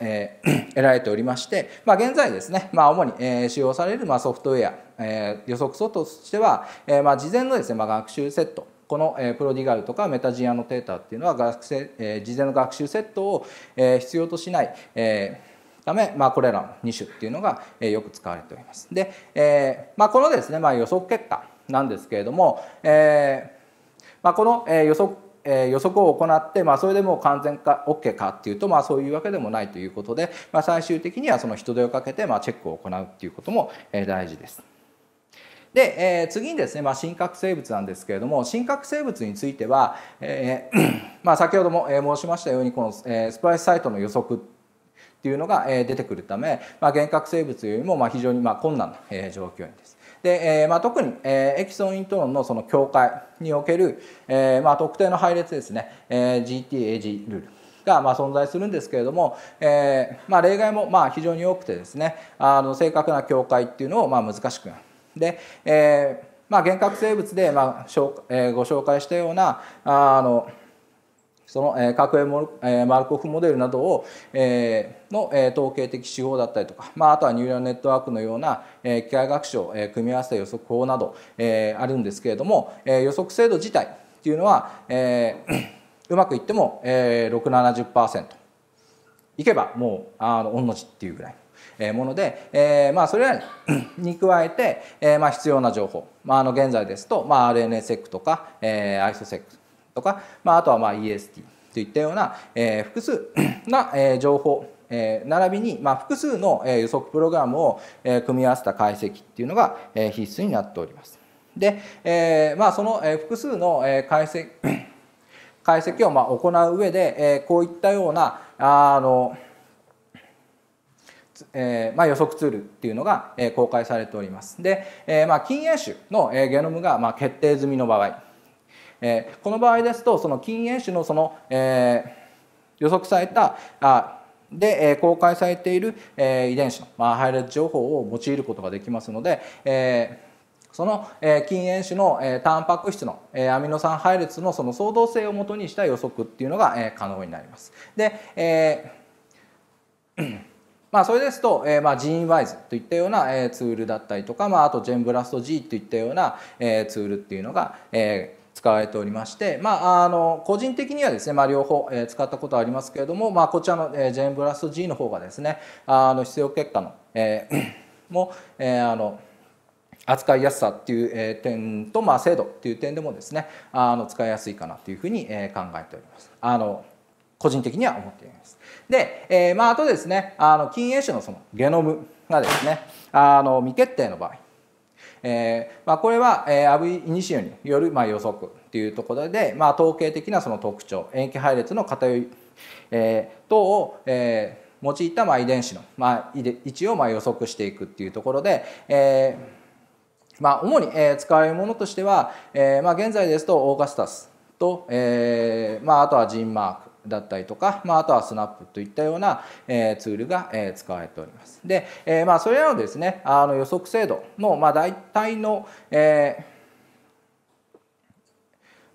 えー、得られておりまして、まあ、現在ですね、まあ、主に、えー、使用される、まあ、ソフトウェア、えー、予測ソとしては、えーまあ、事前のですね、まあ、学習セットこの、えー、プロディガルとかメタジアノテーターっていうのは学生、えー、事前の学習セットを、えー、必要としない、えー、ため、まあ、これらの2種っていうのが、えよく使われております。で、えー、まあ、このですね、まあ、予測結果なんですけれども、えー、まあ、この、え予測え予測を行って、まあ、それでもう完全か OK かっていうと、まあ、そういうわけでもないということで、まあ、最終的にはその人手をかけて、まあ、チェックを行うっていうことも、え大事です。で、えー、次にですね、まあ、真核生物なんですけれども真核生物については、えー、まあ、先ほども申しましたようにこの、えスプライスサイトの予測っていうのが出てくるため、まあ、原核生物よりもま非常にま困難な状況です。で、えーまあ、特に、えー、エキソン・イントロンのその境界における、えーまあ、特定の配列ですね、えー、GTAG ルールがまあ存在するんですけれども、えーまあ、例外もまあ非常に多くてですねあの正確な境界っていうのをまあ難しくで、えーまあ、幻覚生物でまあ紹、えー、ご紹介したようなあのその、え核エマルコフモデルなどを、えの、え統計的手法だったりとか、まあ、あとはニューラルネットワークのような、え機械学習、え組み合わせ予測法など、えあるんですけれども、え予測精度自体っていうのは、え うまくいっても、えー、670%いけばもうあの御の字っていうぐらい。もので、えまあそれら に加えて、えまあ必要な情報、まあ、あの現在ですと、まあ、RNA セックとか、えー、アイソセックとか、まあ、あとはまあ EST といったような、えー、複数 な、えー、情報えー、並びに、まあ、複数の、え予測プログラムを、え組み合わせた解析っていうのが、え必須になっております。で、えーまあ、その、え複数の、え解析 解析を、まあ、行う上で、えこういったようなあの、えーまあ、予測ツールっていうのが、えー、公開されております。で、えーまあ、禁煙種の、えー、ゲノムが、まあ、決定済みの場合えー、この場合ですとその禁煙種のその、えー、予測されたあで、え公開されている、えー、遺伝子の、まあ、配列情報を用いることができますので、えー、その、え禁煙種の、えタンパク質の、えアミノ酸配列のその相当性をもとにした予測っていうのが、え可能になります。で、えー まあ、それですと、えーまあ、ジーンワイズといったような、えツールだったりとか、まあ、あとジェンブラスト G といったような、えツールっていうのが、えわれておりまして、まあ、あの個人的にはですね、まあ、両方、え使ったことありますけれども、まあ、こちらの、えジェンブラスト G の方がですねあの必要結果の、えー、も、えー、あの扱いやすさっていう、え点と、まあ、精度っていう点でもですねあの使いやすいかなというふうに、え考えております。あの個人的には思っています。で、えーまあ、あとですねあの禁煙種のそのゲノムがですねあの未決定の場合えーまあ、これは、えー、アブ・イニシオによる、まあ、予測というところで、まあ、統計的なその特徴塩基配列の偏り、えー、等を、えー、用いた、まあ、遺伝子の、まあ、位置を、まあ、予測していくっていうところで、えーまあ、主に、えー、使われるものとしては、えーまあ、現在ですとオーガスタスと、えーまあ、あとはジンマークだったりとか、まあ、あとはスナップといったような、えツールが、え使われております。で、えまあ、それらのですねあの予測精度の、まあ、大体の、えー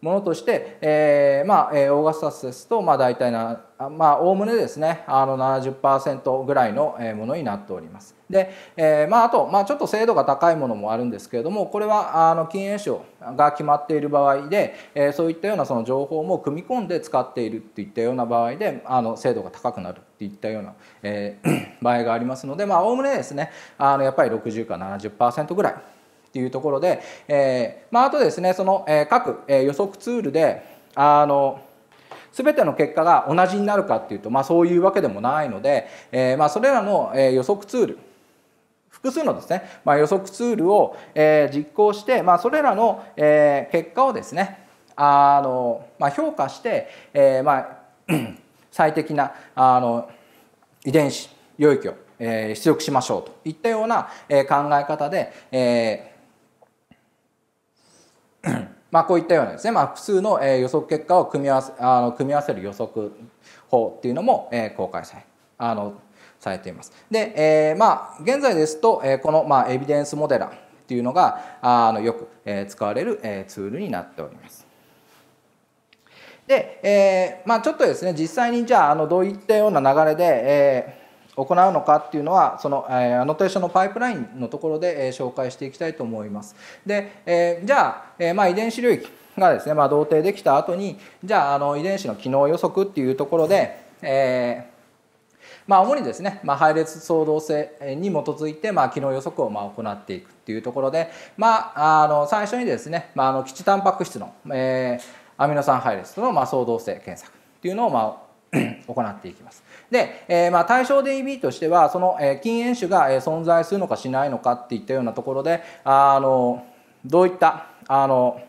ものとして、えー、まあ、えー、オーガスタスですと、まあ、大体な、まあ、おおむねですね、あの70%ぐらいのものになっております。で、えー、まあ、あと、まあ、ちょっと精度が高いものもあるんですけれどもこれはあの禁煙症が決まっている場合で、えー、そういったようなその情報も組み込んで使っているといったような場合であの精度が高くなるといったような、えー、場合がありますのでおおむねですねあのやっぱり60か70%ぐらい。っていうところで、えーまあ、あとですねその、えー、各、えー、予測ツールであの全ての結果が同じになるかっていうと、まあ、そういうわけでもないので、えーまあ、それらの、えー、予測ツール複数のですね、まあ、予測ツールを、えー、実行して、まあ、それらの、えー、結果をですねあの、まあ、評価して、えーまあ、最適なあの遺伝子領域を、えー、出力しましょうといったような、えー、考え方で、えーまあ、こういったようなですね、まあ、複数の、えー、予測結果を組み合わせあの組み合わせる予測法っていうのも、えー、公開されあのされています。で、えー、まあ、現在ですと、えこの、まあ、エビデンスモデラーっていうのがあのよく、え使われる、えツールになっております。で、えー、まあ、ちょっとですね実際にじゃああのどういったような流れで、えー、行うのかっていうのはその、えー、アノテーションのパイプラインのところで、え紹介していきたいと思います。で、えじゃあ、えまあ、遺伝子領域がですね、まあ、同定できた後にじゃああの遺伝子の機能予測っていうところで、えまあ、主にですね、まあ、配列相当性に基づいて、まあ、機能予測をま行っていくっていうところで、まあ、あの最初にですね、まあ、あの基地タンパク質の、えー、アミノ酸配列とのま相当性検索っていうのをまあ 行っていきます。で、えー、まあ対象 DB としてはその、え禁煙種が存在するのかしないのかっていったようなところであのどういったあの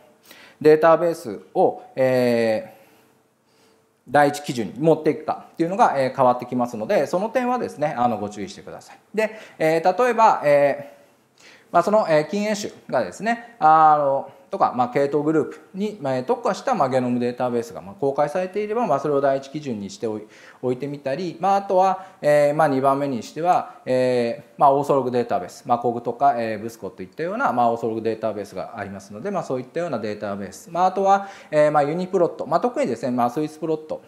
データベースを、えー第一基準に持っていくかっていうのが、え変わってきますのでその点はですねあのご注意してください。で、え例えば、えまあ、その、え禁煙種がですねあのとか、まあ、系統グループに、まあ、特化した、まあ、ゲノムデータベースが、まあ、公開されていれば、まあ、それを第一基準にしておい置いてみたり、まあ、あとは、えーまあ、2番目にしては、えーまあ、オーソログデータベース、まあ、コグとか、えー、ブスコといったような、まあ、オーソログデータベースがありますので、まあ、そういったようなデータベース、まあ、あとは、えーまあ、ユニプロット、まあ、特にですね、まあ、スイスプロット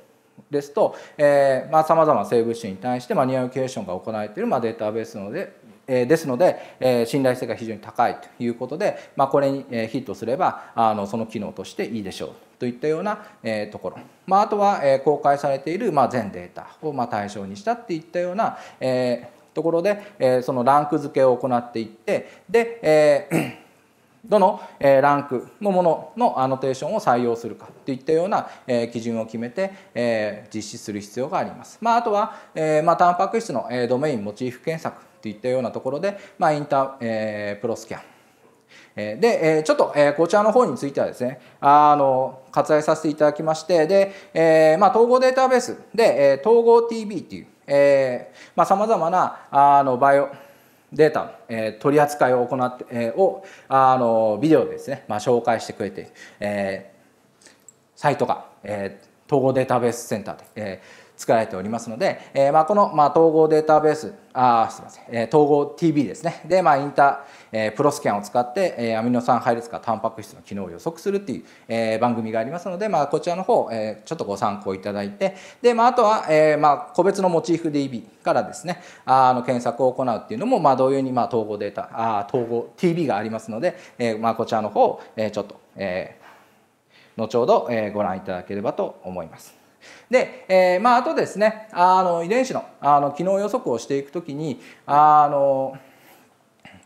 ですとさまざ、ま生物種に対して、まあ、ニアロケーションが行われている、まあ、データベースなのでえですので、え信頼性が非常に高いということで、まあ、これにヒットすればあのその機能としていいでしょうといったような、えところ、まああ、とは、え公開されている、ま全データを、ま対象にしたっていったような、えところで、えそのランク付けを行っていってで、え どのランクのもののアノテーションを採用するかといったような基準を決めて実施する必要があります。まあ、あとは、まあ、タンパク質のドメインモチーフ検索といったようなところで、まあ、インター、えー、プロスキャン。で、ちょっと、こちらの方についてはですね、あの、割愛させていただきまして、で、えー、まあ、統合データベースで、統合 TV っていう、えー、まあ、様々な、あの、バイオ、データの、え取り扱いを行って、えをあのビデオでですね、まあ、紹介してくれている、えー、サイトが、えー、統合データベースセンターで、えー作られておりますので、えー、まあ、この、まあ、統合データベース、あすみません、えー、統合 TB ですね。で、まあ、インター、えー、プロスキャンを使って、えー、アミノ酸配列化タンパク質の機能を予測するっていう、えー、番組がありますので、まあ、こちらの方、えー、ちょっとご参考いただいて、で、まあ、あとは、えー、まあ、個別のモチーフ DB からですね、あの、検索を行うっていうのも、まあ、同様に、まあ、統合データ、あ統合 TB がありますので、えー、まあ、こちらの方、えー、ちょっと、えー、後ほど、えー、ご覧いただければと思います。で、えー、まあ、あとですねあの遺伝子のあの機能予測をしていくときにあの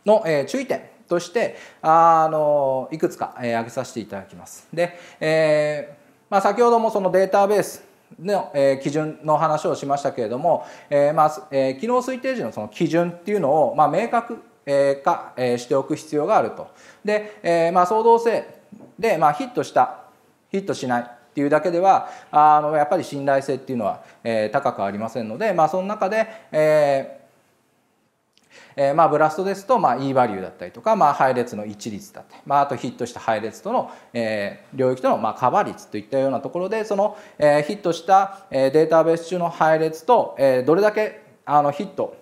の、えー、注意点としてあのいくつか、えー、挙げさせていただきます。で、えまあ、先ほどもそのデータベースの、えー、基準の話をしましたけれども、えーまあえー、機能推定時のその基準っていうのを、まあ、明確化、えしておく必要があると。で、えーまあ、相造性で、まあ、ヒットしたヒットしないていうだけではあのやっぱり信頼性っていうのは、えー、高くありませんので、まあ、その中で、えーえー、まあブラストですとまあ E バリューだったりとかまあ配列の一律だったり、まあ、あとヒットした配列との、え領域とのまあカバー率といったようなところでその、えヒットしたデータベース中の配列と、えどれだけあのヒット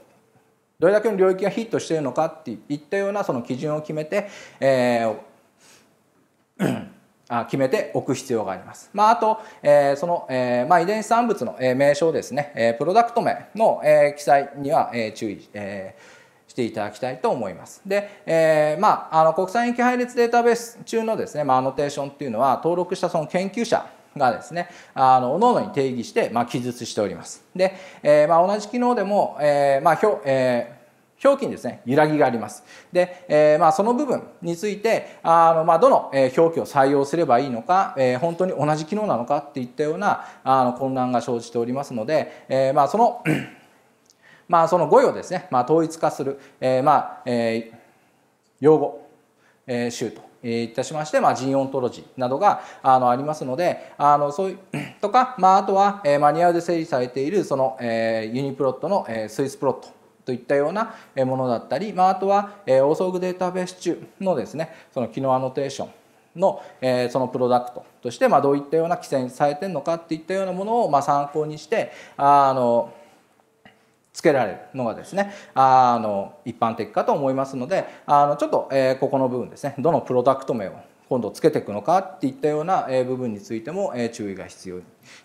どれだけの領域がヒットしているのかっていったようなその基準を決めて、え決めておく必要があります。まあ、あと、えー、その、えー、まあ、遺伝子産物の、え名称ですね、えプロダクト名の、え記載には、え注意、えしていただきたいと思います。で、えー、まあ、あの国際域配列データベース中のですね、まあ、アノテーションっていうのは登録したその研究者がですね、あの、おのに定義して、まあ、記述しております。で、えー、まあ、同じ機能でも、えー、まあ、表、え表記にですね揺らぎがありますで、えー、まあ、その部分についてあの、まあ、どの表記を採用すればいいのか、えー、本当に同じ機能なのかっていったようなあの混乱が生じておりますので、えー、まあ、その まあその語彙をですね、まあ、統一化する、えーまあえー、用語、えー、集といたしまして、まあ、ジンオントロジーなどがあのありますのであのそういうとか、まあ、あとは、えー、マニュアルで整理されているその、えー、ユニプロットの、えー、スイスプロットといったようなものだったり、まあ、あとは、えー、オーソグデータベース中のですねその機能アノテーションの、えー、そのプロダクトとして、まあ、どういったような規制にされてるのかっていったようなものを、まあ、参考にしてあのつけられるのがですねあの一般的かと思いますのであのちょっと、えー、ここの部分ですねどのプロダクト名を今度つけていくのかっていったような部分についても注意が必要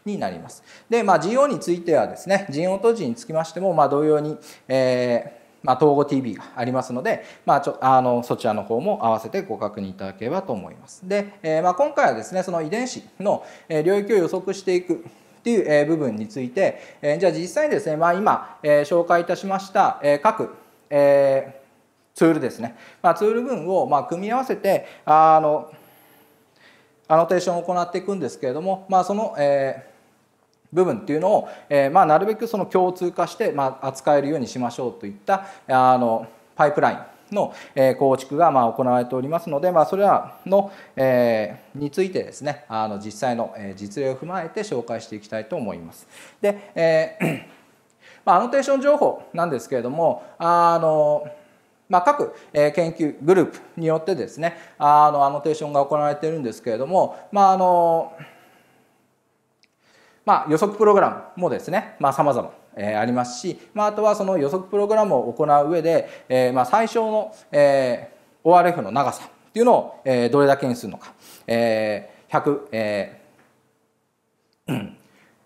になります。で、まあ、GO についてはですね GO 当時につきましても、まあ、同様に、えーまあ、統合 TV がありますので、まあ、ちょあのそちらの方も合わせてご確認いただければと思います。で、えーまあ、今回はですねその遺伝子の領域を予測していくっていう部分について、えじゃあ実際にですね、まあ、今、え紹介いたしました、え各、えーツールですね、まあ、ツール群をま組み合わせてあのアノテーションを行っていくんですけれども、まあ、その、えー部分っていうのを、えー、まあ、なるべくその共通化して、まあ、扱えるようにしましょうといったあのパイプラインの、えー、構築がまあ行われておりますので、まあ、それらの、えー、についてですねあの実際の、え実例を踏まえて紹介していきたいと思います。で、えまあ、アノテーション情報なんですけれどもあのまあ、各、え研究グループによってですねあのアノテーションが行われているんですけれども、まああのまあ、予測プログラムもですねさまざ、まえありますし、まあ、あとはその予測プログラムを行う上で、えまあ、最小の、え ORF の長さっていうのを、えどれだけにするのか、え100、えー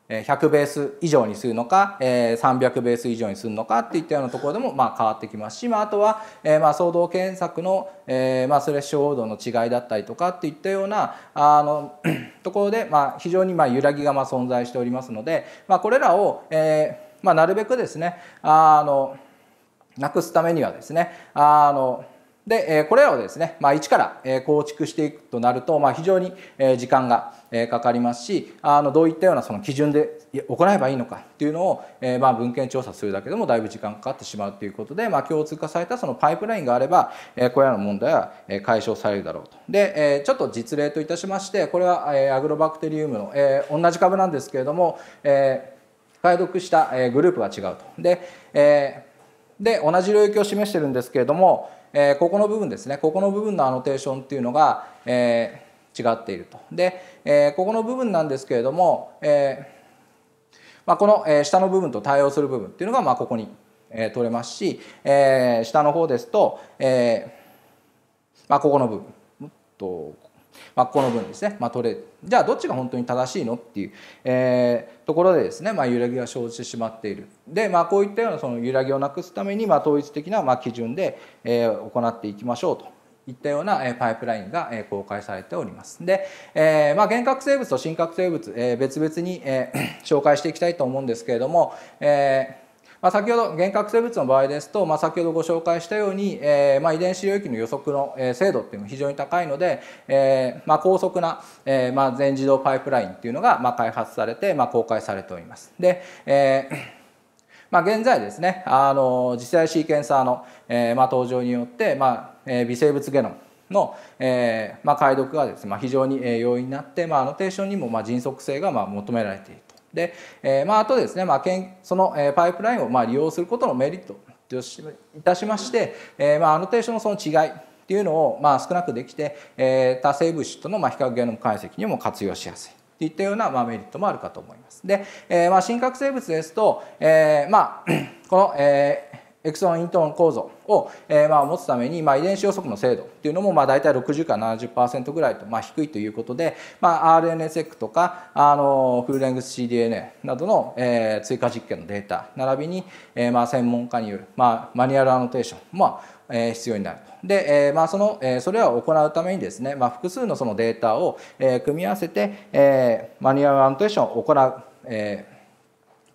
100ベース以上にするのか300ベース以上にするのかっていったようなところでもまあ変わってきますし、まあ、あとは、えまあ動検索の、えまあ、スレッシュードの違いだったりとかっていったようなあの ところで、まあ、非常にまあ揺らぎがまあ存在しておりますので、まあ、これらを、えまあ、なるべくですねあのなくすためにはですねあので、えこれらをですね、まあ、一から、え構築していくとなると、まあ、非常に、え時間が、えかかりますしあのどういったようなその基準で行えばいいのかっていうのを、えまあ、文献調査するだけでもだいぶ時間かかってしまうということで、まあ、共通化されたそのパイプラインがあれば、えこれらの問題は解消されるだろうと。で、えちょっと実例といたしましてこれは、えアグロバクテリウムの、え同じ株なんですけれども、え解読した、えグループが違うと。で、えーで同じ領域を示してるんですけれども、えー、ここの部分ですねここの部分のアノテーションっていうのが、えー、違っていると。で、えー、ここの部分なんですけれども、えまあ、この、え下の部分と対応する部分っていうのが、まあ、ここに、え取れますし、え下の方ですと、えまあ、ここの部分とまあ、この分ですね、まあ、取れるじゃあどっちが本当に正しいのっていう、えー、ところでですね、まあ、揺らぎが生じてしまっているで、まあ、こういったようなその揺らぎをなくすために、まあ、統一的なまあ基準で、えー、行っていきましょうといったようなパイプラインが公開されております。で、えー、まあ、原核生物と真核生物、えー、別々に、えー、紹介していきたいと思うんですけれども、えーまあ、先ほど原核生物の場合ですと、まあ、先ほどご紹介したように、えー、まあ、遺伝子領域の予測の、精度っていうのが非常に高いので、えー、ま高速な、えま全自動パイプラインっていうのが、ま開発されて、ま公開されております。で、えま現在ですねあの次世代シーケンサーの、えま登場によって、まえ微生物ゲノムの、えーまあ、解読がですね、まあ、非常に容易になって、まあ、アノテーションにもまあ迅速性がまあ求められているで、えーまあ、とですね、まあ、その、えー、パイプラインをまあ利用することのメリットといたしまして、えーまあ、アノテーションのその違いっていうのをまあ少なくできて、えー、多生物質とのまあ比較ゲノム解析にも活用しやすい。といったような、まあ、メリットもあるかと思います。で、えーまあ、真核生物ですと、えーまあ、この、えーエクソン・イントン構造を、えー、まあ持つために、まあ、遺伝子予測の精度っていうのもまあ大体60から70%ぐらいと、まあ、低いということで、まあ、r n s x とかあのフルレングス cDNA などの、えー、追加実験のデータ並びに、えー、まあ専門家による、まあ、マニュアルアノテーション、まあえ必要になると。で、えまあそのえそれを行うためにですね、まあ、複数のそのデータを、え組み合わせて、えマニュアルアノテーションを行う。え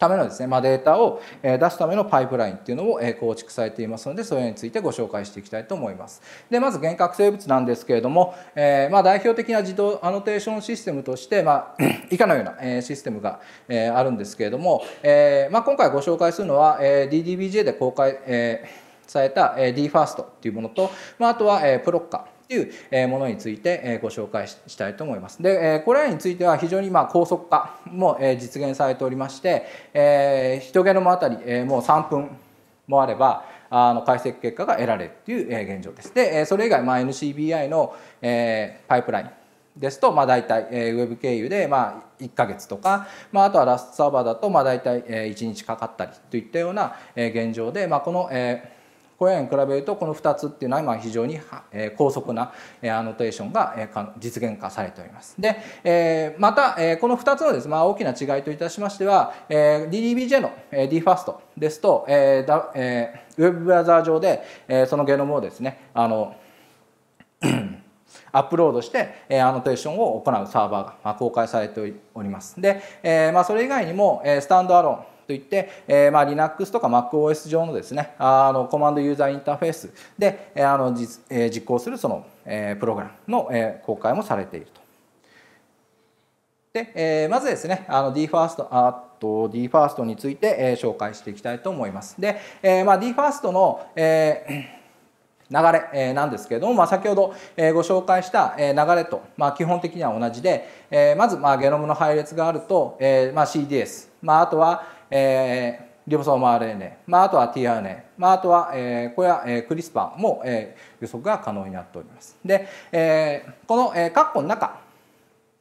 ためのですね、まあ、データを出すためのパイプラインっていうのを構築されていますのでそれについてご紹介していきたいと思います。でまず幻覚生物なんですけれども、えー、まあ、代表的な自動アノテーションシステムとして、まあ、以下のようなシステムがあるんですけれども、えー、まあ、今回ご紹介するのは DDBJ で公開、えーされた DFIRST というものと、まあ、あとはプロッカっいうものについてご紹介したいと思います。でこれらについては非常にま高速化も実現されておりましてヒトゲノムあたりもう3分もあればあの解析結果が得られるという現状です。でそれ以外、ま NCBI のパイプラインですと、まあ、大体、えウェブ経由で、まあ、1か月とか、まあ、あとはラストサーバーだと、まあ、大体、えー、1日かかったりといったような、え現状で、まあ、この、えコに比べるとこの2つっていうのは今非常に高速なアノテーションが実現化されております。でまたこの2つのです、ねまあ、大きな違いといたしましては DDBJ の DFAST ですとウェブブラウザー上でそのゲノムをですねあの アップロードして、えアノテーションを行うサーバーが、ま公開されております。で、えまそれ以外にも、えスタンドアロンといって、えー、まあ Linux とか MacOS 上のですねあのコマンドユーザーインターフェースで、えー、あの実,、えー、実行するその、えー、プログラムの、えー、公開もされていると。で、えー、まずですね、DFIRST、あと DFIRST について、えー、紹介していきたいと思います。で、えー、まあ DFIRST の、えー、流れえなんですけれども、まあ、先ほどえご紹介したえ流れと、まあ、基本的には同じでえまずまあゲノムの配列があると、えまあ、CDS、まあ、あとはえー、リボソーム RNA、まあ、あとは tRNA、まあ、あとは、えー、これは、えー、クリスパーも、えー、予測が可能になっております。で、えー、この、えー、括弧の中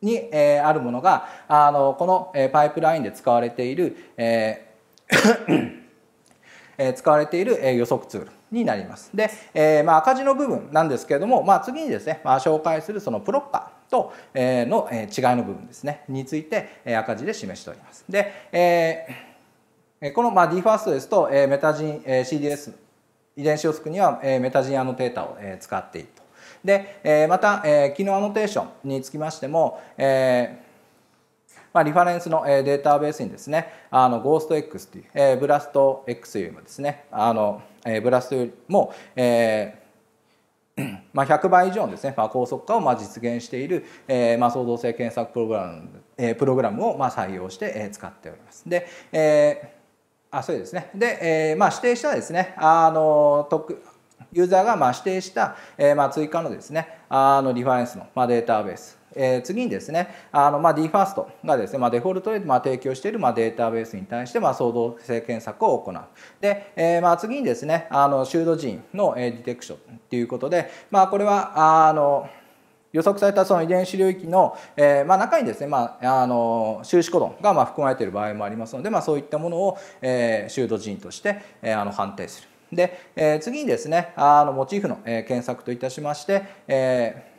に、えー、あるものがあのこの、えー、パイプラインで使われている、えー えー、使われている、えー、予測ツールになります。で、えーまあ、赤字の部分なんですけれども、まあ、次にですね、まあ、紹介するそのプロッカーと、えー、の、えー、違いの部分ですねについて、えー、赤字で示しております。で、えーこの d f a s t ですとメタジン CDS 遺伝子を予くにはメタジンアノテータを使っていると。でまた機能アノテーションにつきましても、えまあ、リファレンスのデータベースにですねあのゴースト X という、えブラスト X よりもですねあの、えブラストよりも、え まあ、100倍以上のですね、まあ、高速化をま実現している、えま創造性検索プログラム,、えプログラムをま採用して、え使っております。で、えあそうですねで、えーまあ、指定したですねあの特ユーザーがまあ指定した、えー、まあ追加のですねあのリファレンスの、まあデータベースえ次にですねあの、まあ、DFIRST がですね、まあ、デフォルトで、まあ、提供している、まあ、データベースに対して、まあ、相動性検索を行うで、えー、まあ、次にですねあのシュード人の、えディテクションということで、まあ、これはあの予測されたその遺伝子領域の、えーまあ、中にですね、まあ、あの修士コドンがまあ含まれている場合もありますので、まあ、そういったものを、えー、シュードジとして、えー、あの判定する。で、えー、次にですねあのモチーフの、えー、検索といたしまして、えー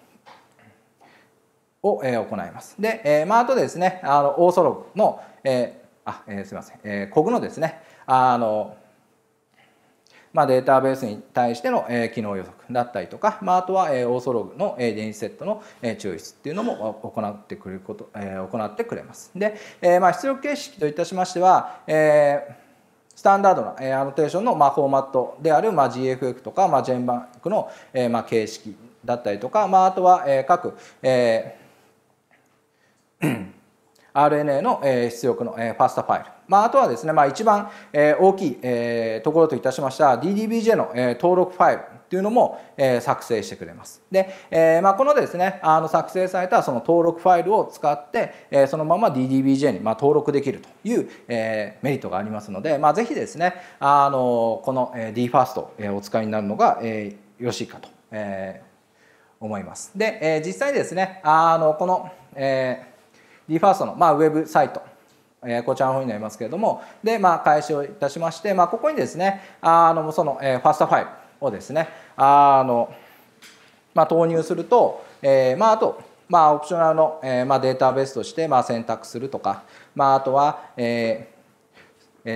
を、え行います。で、えー、まあ、あとですね、あのオーソロの、えーあえー、すみません、えー、コグのですね、あのまあ、データベースに対しての、え機能予測だったりとか、まあ、あとは、えオーソログの、え電子セットの、え抽出っていうのも行ってくれること、え行ってくれます。で、えまあ、出力形式といたしましては、えスタンダードな、えアノテーションの、まフォーマットである、ま GFF とか、ま e n b a n クの、えま形式だったりとか、まあ、とは、え各、え RNA の、え出力の、えファスタファイルまあ、あとはですね、まあ、一番、え大きい、えところといたしました DDBJ の、え登録ファイルというのも、え作成してくれます。で、えまあ、このですねあの作成されたその登録ファイルを使って、えそのまま DDBJ に、ま登録できるという、えメリットがありますので、まあ、ぜひですねあのこの d f a s t を、えお使いになるのが、えよろしいかと、え思います。で、え実際ですねあのこの、えー、d f a s t の、まあ、ウェブサイトえこちらの方になりますけれどもで、まあ、開始をいたしまして、まあ、ここにですねあのその、えファスタファイブをですねあの、まあ、投入すると、えー、まあ、あと、まあ、オプショナルの、えー、まあ、データベースとして、まあ、選択するとか、まあ、あとは、えー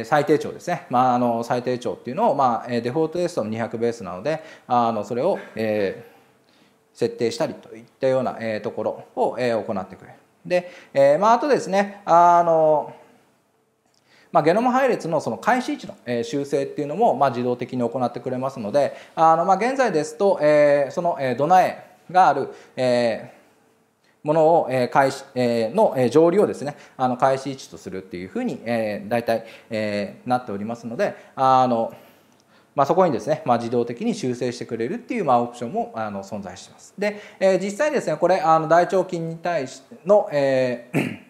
最低値ですね、まあ、あの最低値っていうのを、まあ、デフォートベースの200ベースなのであのそれを、えー、設定したりといったような、えー、ところを、えー、行ってくれる。で、えー、まあ、あとですねあのまあ、ゲノム配列のその開始位置の、え修正っていうのも、まあ、自動的に行ってくれますのであの、まあ、現在ですと、えその、えドナエがある、えものを、え開始、えの、え上流をですねあの開始位置とするっていうふうに、えー、大体、えなっておりますのであのまあ、そこにですね、まあ、自動的に修正してくれるっていう、まあ、オプションもあの存在してます。で、えー、実際ですねこれあの大腸菌に対しての、えー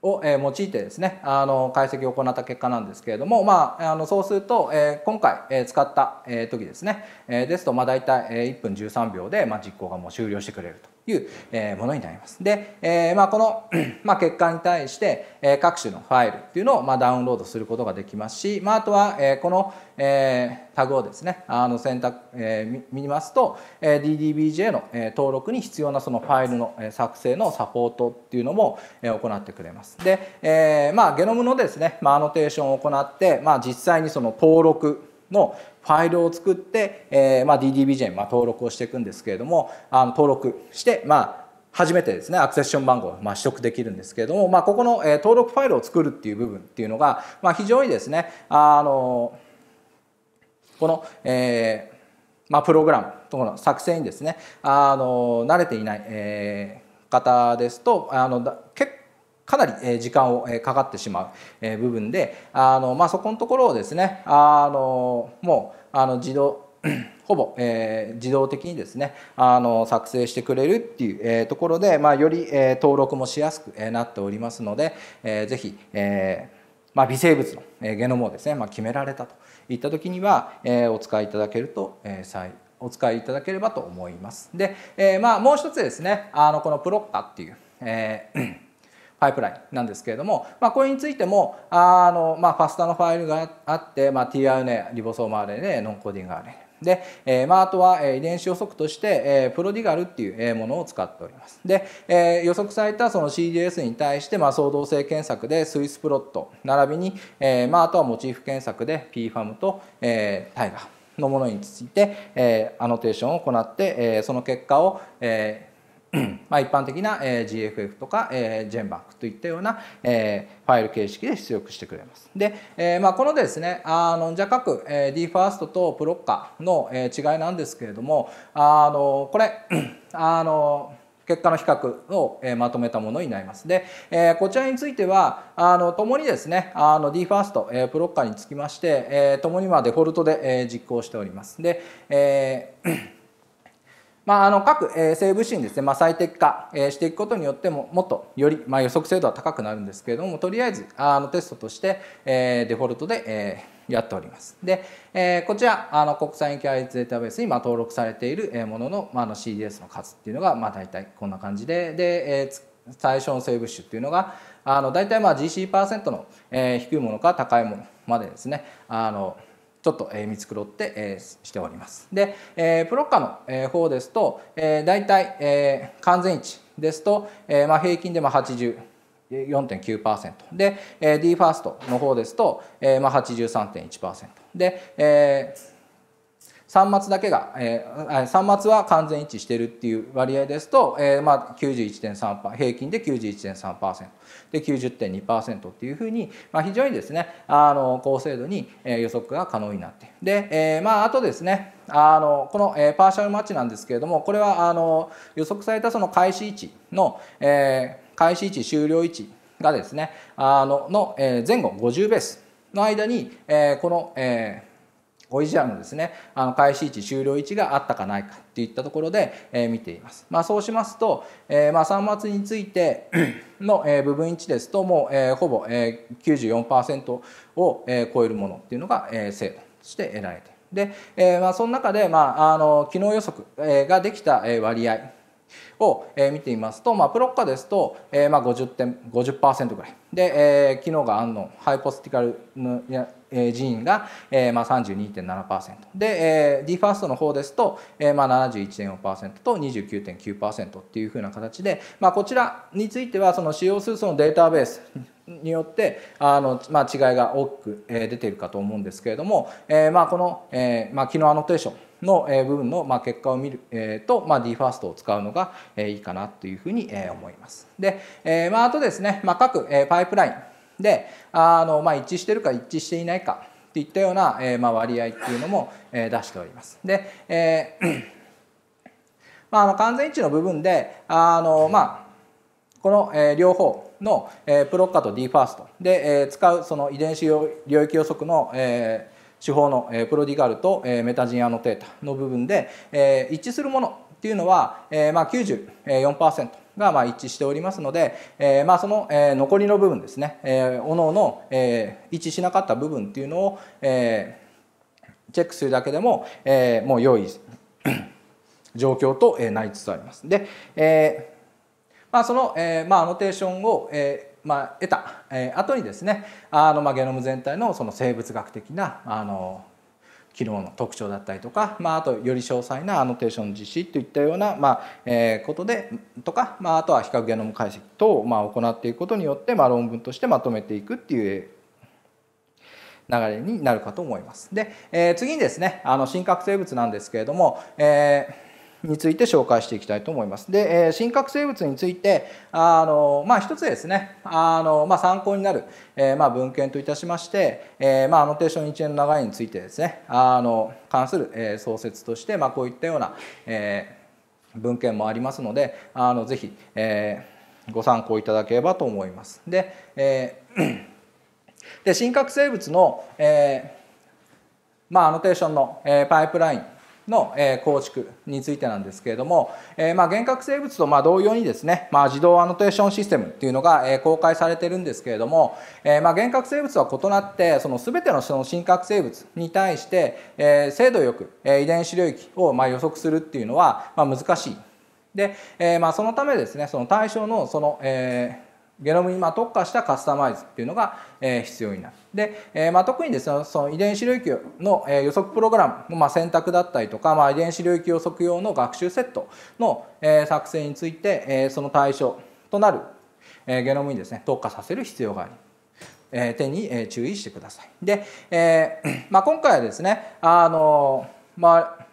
を用いてですねあの解析を行った結果なんですけれども、まあ、あのそうすると、えー、今回、えー、使った、えー、時ですね、えー、ですと、まあ、大体1分13秒で、まあ、実行がもう終了してくれると。いうものになります。で、えー、まあ、この まあ、結果に対して、えー、各種のファイルっていうのを、まあ、ダウンロードすることができますし、まあ、あとは、えー、この、えー、タグをですねあの選択、えー、見ますと、えー、DDBJ の、えー、登録に必要なそのファイルの、え作成のサポートっていうのも、えー、行ってくれます。で、えーまあ、ゲノムのですね、まあ、アノテーションを行って、まあ、実際にその登録のファイルを作って、えー、まあ、DDBJ にま登録をしていくんですけれどもあの登録して、まあ、初めてですねアクセッション番号をま取得できるんですけれども、まあ、ここの、え登録ファイルを作るっていう部分っていうのが、まあ、非常にですねあのこの、えー、まあ、プログラムとの作成にですねあの慣れていない、えー、方ですとあのかなり時間をかかってしまう部分であの、まあ、そこのところをですねあのもうあの自動 ほぼ、えー、自動的にですねあの作成してくれるっていう、えー、ところで、まあ、より、えー、登録もしやすく、えなっておりますので、えー、ぜひ、えまあ、微生物の、えゲノムをですね、まあ、決められたといった時には、えお使いいただけると、えー、お使いいただければと思います。で、えまあ、もう一つですねあのこのプロッカっていう、えーパイプラインなんですけれども、まあ、これについてもあの、まあ、ファスタのファイルがあって、まあ、tRNA リボソーム RNA ノンコーディング RNA で、えーまあ、あとは、え遺伝子予測として、えー、プロディガルっていう、えものを使っております。で、えー、予測されたその CDS に対して、まあ、相動性検索でスイスプロット並びに、えーまあ、あとはモチーフ検索で PFAM と、えー、タイガのものについて、えー、アノテーションを行って、えー、その結果を、えーまあ一般的な、GFF とか、g e ジェンバックといったような、ファイル形式で出力してくれます。で、まあ、このですねあのじゃあ各、DFIRST とプロッカの、違いなんですけれどもあのこれ あの結果の比較をまとめたものになります。で、こちらについては、あの、共にですね、あの、DFIRST、プロッカーにつきまして、とも共にはデフォルトで、実行しております。で、えーまあ、あの各、えー、生物にですね、まあ、最適化、えしていくことによってももっとより、まあ、予測精度は高くなるんですけれどもとりあえずあのテストとして、えー、デフォルトで、えーやっております。で、えー、こちら、あの国際インアイデータベースにまあ登録されているものの,、まあ、の CDS の数っていうのが、まあ、大体こんな感じで、で、えー最初の生物種っていうのがあの大体まあ GC% の、えー、低いものから高いものまでですねあのちょっと、えー、見繕って、えー、しております。で、えー、プロッカの、え方ですと、えー、大体、えー、完全値ですと、えーまあ、平均でまあ80。4.9%で、えー、d ファーストの方ですと、えーまあ、83.1%で、えー、3末だけが、えー、3末は完全一致してるっていう割合ですと、えー、まあ91.3%平均で91.3%。で90.2%っていうふうに、まあ、非常にですねあの高精度に予測が可能になってで、えー、まああとですねあのこの、えー、パーシャルマッチなんですけれどもこれはあの予測されたその開始位置の、えー、開始位置終了位置がですねあのの、えー、前後50ベースの間に、えー、この、えーオリジナルのですね、あの開始位置、終了位置があったかないかといったところで、えー、見ています。まあ、そうしますと、えー、まあ端末について の、えー、部分位置ですと、もう、えー、ほぼ、えー、94%を、えー、超えるものっていうのが、えー、精度として得られてで、えーまあ、その中で、まあ、あの機能予測、えー、ができた、えー、割合を、えー、見てみますと、まあ、プロッカですと、えーまあ50、50%, 点50ぐらいで、えー、機能があんのハイポスティカルえ人員が、えー、まあ32.7%で、えー、DFIRST の方ですと、えー、まあ71.4%と29.9%っていうふうな形で、まあ、こちらについてはその使用するそのデータベースによってあの、まあ、違いが大きく出ているかと思うんですけれども、えー、まあこの、えーまあ、機能アノテーションの部分のまあ、結果を見る、えー、と、まあ、DFIRST を使うのがいいかなというふうに思います。で、えーまあ、あとですね、まあ、各パイプラインであの、まあ、一致してるか一致していないかっていったような、えー、まあ、割合っていうのも、えー、出しております。で、えー、まあ、あの完全一致の部分であの、まあ、この、えー、両方の、えー、プロッカと d ファーストで、えー、使うその遺伝子領域予測の、えー、手法の、えー、プロディガルと、えー、メタジンアノテータの部分で、えー、一致するものっていうのは、えーまあ94、94%。がまあ一致しておりますので、えまあその、え残りの部分ですね、えー、おのおの、え一致しなかった部分っていうのを、えチェックするだけでも、えもう良い 状況と、えなりつつあります。で、えまあ、その、えまあ、アノテーションを、えまあ、得た、え後にですねあの、まあ、ゲノム全体のその生物学的なあの機能の特徴だったりとか、まあ、あとより詳細なアノテーション実施といったような、まあえー、ことでとか、まあ、あとは比較ゲノム解析等をまあ行っていくことによって、まあ、論文としてまとめていくっていう流れになるかと思います。で、えー、次にですねあの真核生物なんですけれども、えーについて紹介していきたいと思います。で、えー、真核生物について、あのまあ、一つですね、あのまあ、参考になる、えー、まあ、文献といたしまして、えー、まあ、アノテーション一円の流れについてですね、あの関する、えー、創設として、まあ、こういったような、えー、文献もありますので、あのぜひ、えー、ご参考いただければと思います。で、えー、で真核生物の、えーまあ、アノテーションの、えー、パイプラインの構築についてなんですけれども、えま幻覚生物とま同様にですね、ま自動アノテーションシステムっていうのが、え公開されてるんですけれども、えま幻覚生物は異なってその全てのその真核生物に対して、え精度よく、え遺伝子領域をま予測するっていうのは、ま難しい。で、えまそのためですねその対象のその、えーゲノムにま特化したカスタマイズっていうのが、え必要になる。で、えま特にですねその遺伝子領域の、え予測プログラムの、ま選択だったりとか、まあ、遺伝子領域予測用の学習セットの、え作成について、えその対象となる、えゲノムにですね特化させる必要がありええに、え注意してください。で、えまあ、今回はですねあの、まあ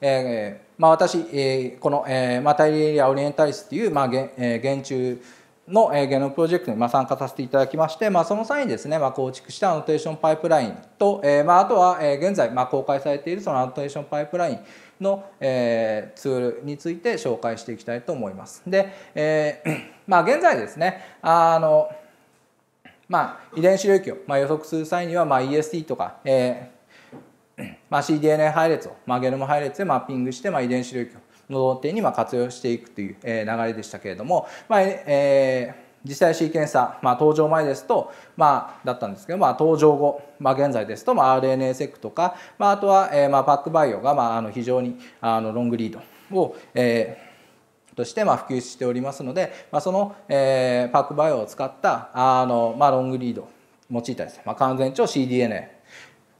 えーまあ、私、えー、この、えーマタイレリア・オリエンタリスという、まあげえー、原虫の、えー、ゲノムプロジェクトに、まあ、参加させていただきまして、まあ、その際にですね、まあ、構築したアノテーションパイプラインと、えーまあ、あとは、えー、現在、まあ、公開されているそのアノテーションパイプラインの、えー、ツールについて紹介していきたいと思います。で、えー まあ、現在ですねあの、まあ、遺伝子領域を、まあ、予測する際には、まあ、EST とか、えーまあ、cDNA 配列を、まあ、ゲノム配列でマッピングして、まあ、遺伝子領域の論点にまあ活用していくという、え流れでしたけれども、まあえー、実際シーケンサー、まあ、登場前ですと、まあ、だったんですけど、まあ、登場後、まあ、現在ですと、まあ、RNA-seq とか、まあ、あとは、えーまあ、パックバイオが、まあ、あの非常にあのロングリードを、えーとしてまあ普及しておりますので、まあ、その、えー、パックバイオを使ったあの、まあ、ロングリードを用いたですね、まあ、完全長 cDNA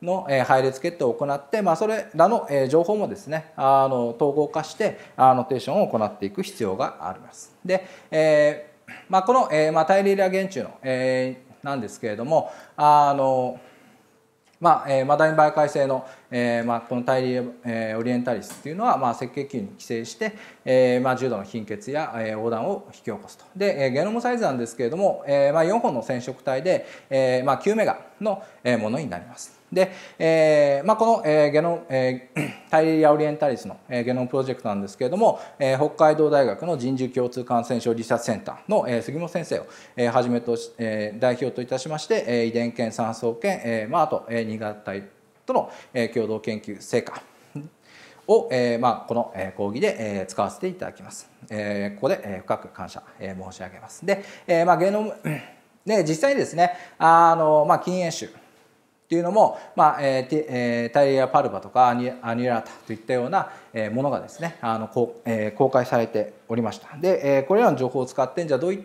の配列決定を行って、まあ、それらの情報もですねあの統合化してアノテーションを行っていく必要があります。で、えー、まあ、この、えーまあ、イリーラ原虫の、えー、なんですけれどもあのまあ、えマダニ媒介性の、えー、まあ、このタイリ、えー、オリエンタリスっていうのは、まあ、赤血球に寄生して、えー、まあ、重度の貧血や、えー、横断を引き起こすと。で、えゲノムサイズなんですけれども、えー、まあ、4本の染色体で、えー、まあ、9メガのものになります。で、えーまあ、この、えーゲノえー、タイリア・オリエンタリスの、えー、ゲノムプロジェクトなんですけれども、えー、北海道大学の人獣共通感染症リサーチセンターの、えー、杉本先生を、えー、はじめとし、えー、代表といたしまして、えー、遺伝検査総研、えーまあ、あと、えー、新潟大との、えー、共同研究成果を、えーまあ、この、えー、講義で、えー、使わせていただきます。えー、ここで、えー、深く感謝、えー、申し上げます。で、えーまあ、ゲノム、で実際にですね、あのまあ、禁煙種っていうのも、まあえーえタイヤパルバとかアニアニュラータといったようなものがですねあのこ、えー、公開されておりましたで、えー、これらの情報を使ってじゃあどうい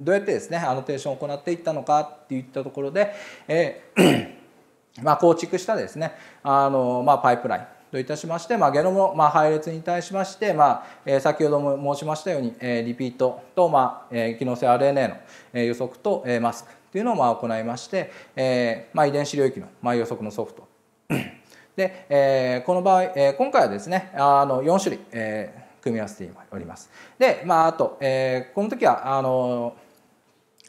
どうやってですねアノテーションを行っていったのかっていったところで、えー まあ、構築したですねあの、まあ、パイプラインといたしまして、まあ、ゲノムまあ、配列に対しまして、まあえ先ほども申しましたように、えー、リピートと、まあえ機能性 RNA の、え予測と、えー、マスクというのをまあ行いまして、えーまあ、遺伝子領域の、まあ、予測のソフト で、えー、この場合、えー、今回はですねあの4種類、えー、組み合わせております。で、まあ、あと、えー、この時はあの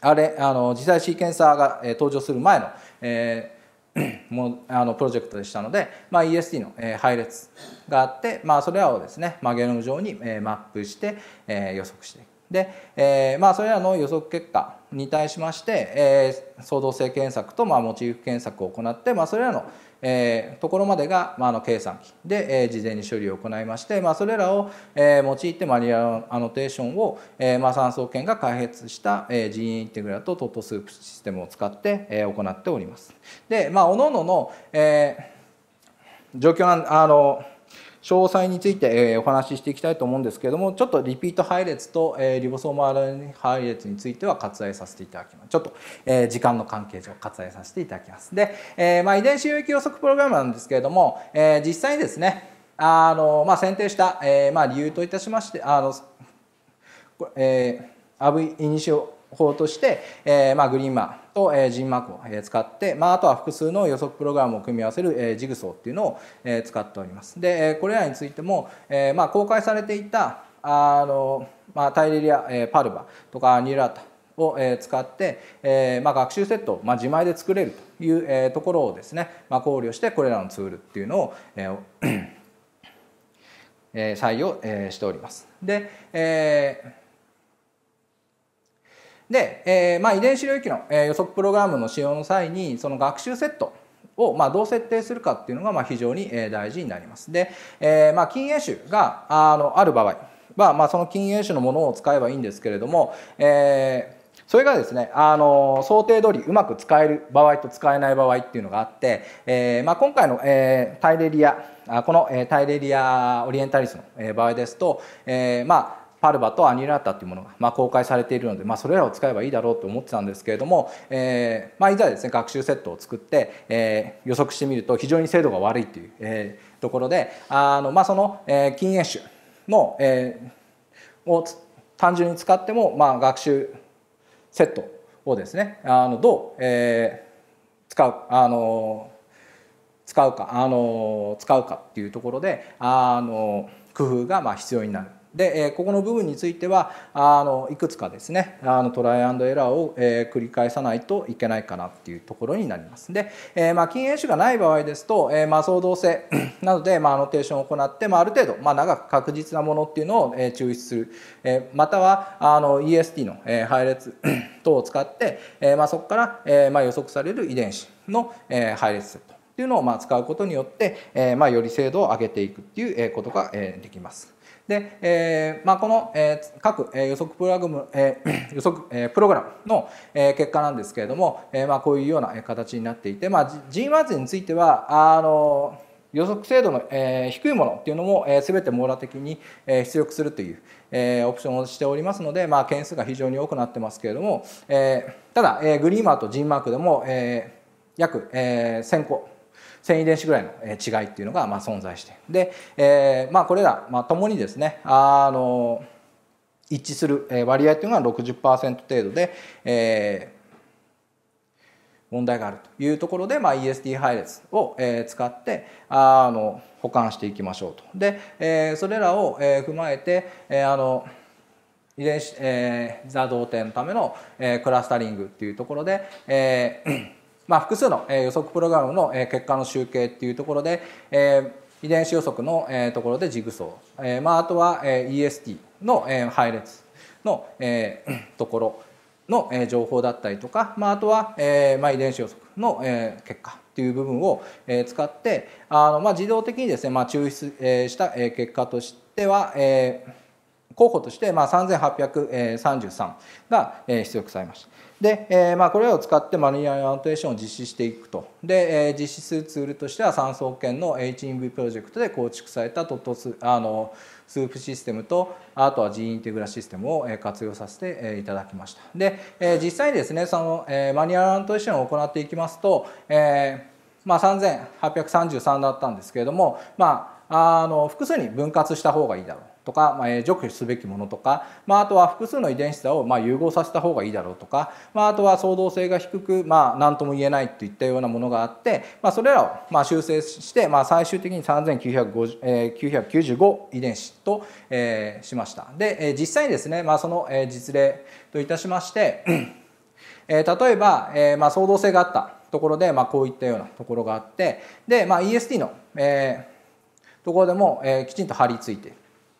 あれあの実際シーケンサーが、えー、登場する前の、えー、もあのプロジェクトでしたので、まあ、EST の、えー、配列があって、まあ、それらをですね、まあ、ゲノム上に、えー、マップして、えー、予測していく。で、えー、まあ、それらの予測結果に対しまして、えー、創造性検索と、まあ、モチーフ検索を行って、まあ、それらの、えー、ところまでが、まあ、あの計算機で、えー、事前に処理を行いまして、まあ、それらを、えー、用いてマニュアルアノテーションを、えーまあ、三層圏が開発した、えー、人員インテグラとトットスープシステムを使って、えー、行っております。で、まあ、各々のえー、状況あの詳細について、えお話ししていきたいと思うんですけれどもちょっとリピート配列と、えリボソーム RNA 配列については割愛させていただきますちょっと、え時間の関係上割愛させていただきますで、えまあ、遺伝子有益予測プログラムなんですけれども、え実際にですねあの、まあ、選定した、えまあ、理由といたしましてあの、えー、アブイニシオ法として、えー、まあ、グリーンマーと、えー、ジンマークを、使って、まあ、あとは複数の予測プログラムを組み合わせる、えー、ジグソーっていうのを、え使っております。で、えこれらについても、えまあ、公開されていたあの、まあ、タイレリア、えパルバとかニューラータを、え使って、えまあ、学習セットを、まあ、自前で作れるという、えところをですね、まあ、考慮してこれらのツールっていうのを、え 採用しております。で、えーで、えーまあ、遺伝子領域の、えー、予測プログラムの使用の際にその学習セットを、まあ、どう設定するかっていうのが、まあ、非常に、えー、大事になります。で、えーまあ、禁煙種があのある場合は、まあ、その禁煙種のものを使えばいいんですけれども、えー、それがですね、あの想定通りうまく使える場合と使えない場合っていうのがあって、えー、まあ、今回の、えー、タイレリアこの、えー、タイレリアオリエンタリスの、え場合ですと、えまあパルバとアニュラータというものが、ま公開されているので、まそれらを使えばいいだろうと思ってたんですけれども、えまいざですね学習セットを作って、え予測してみると非常に精度が悪いという、えところであの、まその、え禁煙種の、えを単純に使っても、ま学習セットをですねあのどう、え使うあの使うかあの使うかっていうところであの工夫がま必要になる。で、えここの部分についてはあのいくつかですねあのトライアンドエラーを、え繰り返さないといけないかなっていうところになります。で、えまあ、禁煙種がない場合ですと、えまあ、相動性 などで、まあ、ノテーションを行って、まあ、ある程度、まあ、長く確実なものっていうのを、え抽出する、えまたはあの EST の、え配列 等を使って、えまあ、そこから、えまあ、予測される遺伝子の、え配列すと。いうのをまあ使うことによって、えまあ、より精度を上げていくっていうことができます。で、えーまあ、この、えー、各、え予測プログラム、えー、予測、えー、プログラムの、えー、結果なんですけれども、えーまあ、こういうような形になっていて、まあ、g m a r についてはあの予測精度の、えー、低いものっていうのも、えー、全て網羅的に、え出力するという、えー、オプションをしておりますので、まあ、件数が非常に多くなってますけれども、えー、ただ、えー、グリーマーと G マークでも、えー、約、えー、1000個1000遺伝子ぐらいの違いっていうのがま存在してで、えー、まあ、これらまともにですねあの一致する割合というのが60%程度で、えー問題があるというところで、まあ、EST 配列を、え使ってあの保管していきましょうと。で、えー、それらを、え踏まえて、えー、あの遺伝子、えー、座動点のための、えー、クラスタリングっていうところで、えーまあ、複数の予測プログラムの結果の集計っていうところで、え遺伝子予測のところでジグソー、えまあ、あとは EST の配列の ところの情報だったりとか、まあ、あとは、えまあ、遺伝子予測の結果っていう部分を使ってあの、まあ、自動的にですね、まあ、抽出した結果としては、え候補として、まあ、3833が出力されました。で、えー、まあ、これらを使ってマニュアルアノテーションを実施していくとで、えー、実施するツールとしては産総研の h e n v プロジェクトで構築されたトットスあのスープシステムとあとは G インテグラシステムを活用させていただきましたで、えー、実際にですねその、えー、マニュアルアノテーションを行っていきますと、えーまあ、3833だったんですけれども、まあ、あの複数に分割した方がいいだろうとか、まあ、除去すべきものとか、まあ、あとは複数の遺伝子差をまあ融合させた方がいいだろうとか、まあ、あとは相造性が低く、まあ、何とも言えないといったようなものがあって、まあ、それらをまあ修正して、まあ、最終的に3995、遺伝子と、えー、しました。で、え実際にですね、まあ、その、え実例といたしまして、え例えば、えーまあ、相動性があったところで、まあ、こういったようなところがあってで、まあ、EST の、えー、ところでも、えー、きちんと張り付いている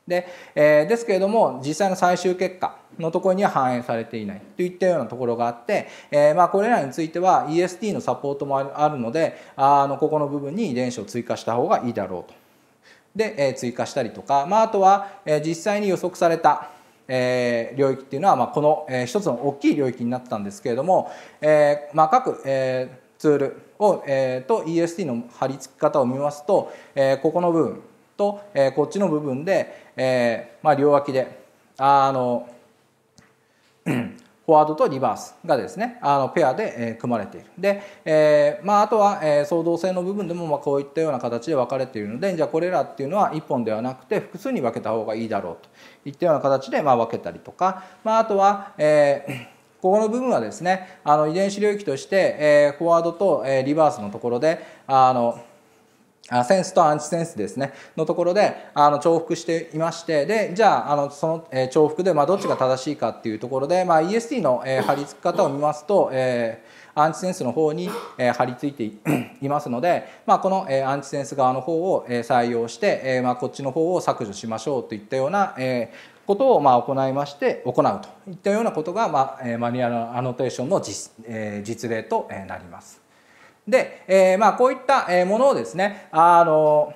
で,、えー、ですけれども実際の最終結果のところには反映されていないといったようなところがあって、えー、まあ、これらについては EST のサポートもあるのであのここの部分に遺伝子を追加した方がいいだろうと。で、えー、追加したりとか、まあ、あとは、え実際に予測されたえー、領域っていうのは、まあ、この、えー、一つの大きい領域になったんですけれども、えーまあ、各、えー、ツールを、えー、と EST の貼り付き方を見ますと、えー、ここの部分と、えー、こっちの部分で、えーまあ、両脇であの フォワードとリバースがですねあのペアで、えー、組まれているで、えーまあ、あとは、えー、創造性の部分でも、まあ、こういったような形で分かれているのでじゃあこれらっていうのは1本ではなくて複数に分けた方がいいだろうといったような形で、まあ、分けたりとか、まあ、あとは、えー、ここの部分はですねあの遺伝子領域として、えー、フォワードと、えー、リバースのところであのセンスとアンチセンスですね、のところで、あの、重複していまして、で、じゃあ、あの、その、えー、重複で、まあ、どっちが正しいかっていうところで、まあ、EST の、えー、貼り付き方を見ますと、えー、アンチセンスの方に、えー、貼り付いてい ますので、まあ、この、えー、アンチセンス側の方を、えー、採用して、えー、まあ、こっちの方を削除しましょうといったような、えー、ことをまあ行いまして行うといったようなことがまあマニュアルアノテーションの実,、えー、実例となります。で、えー、まあこういったものをですね、あの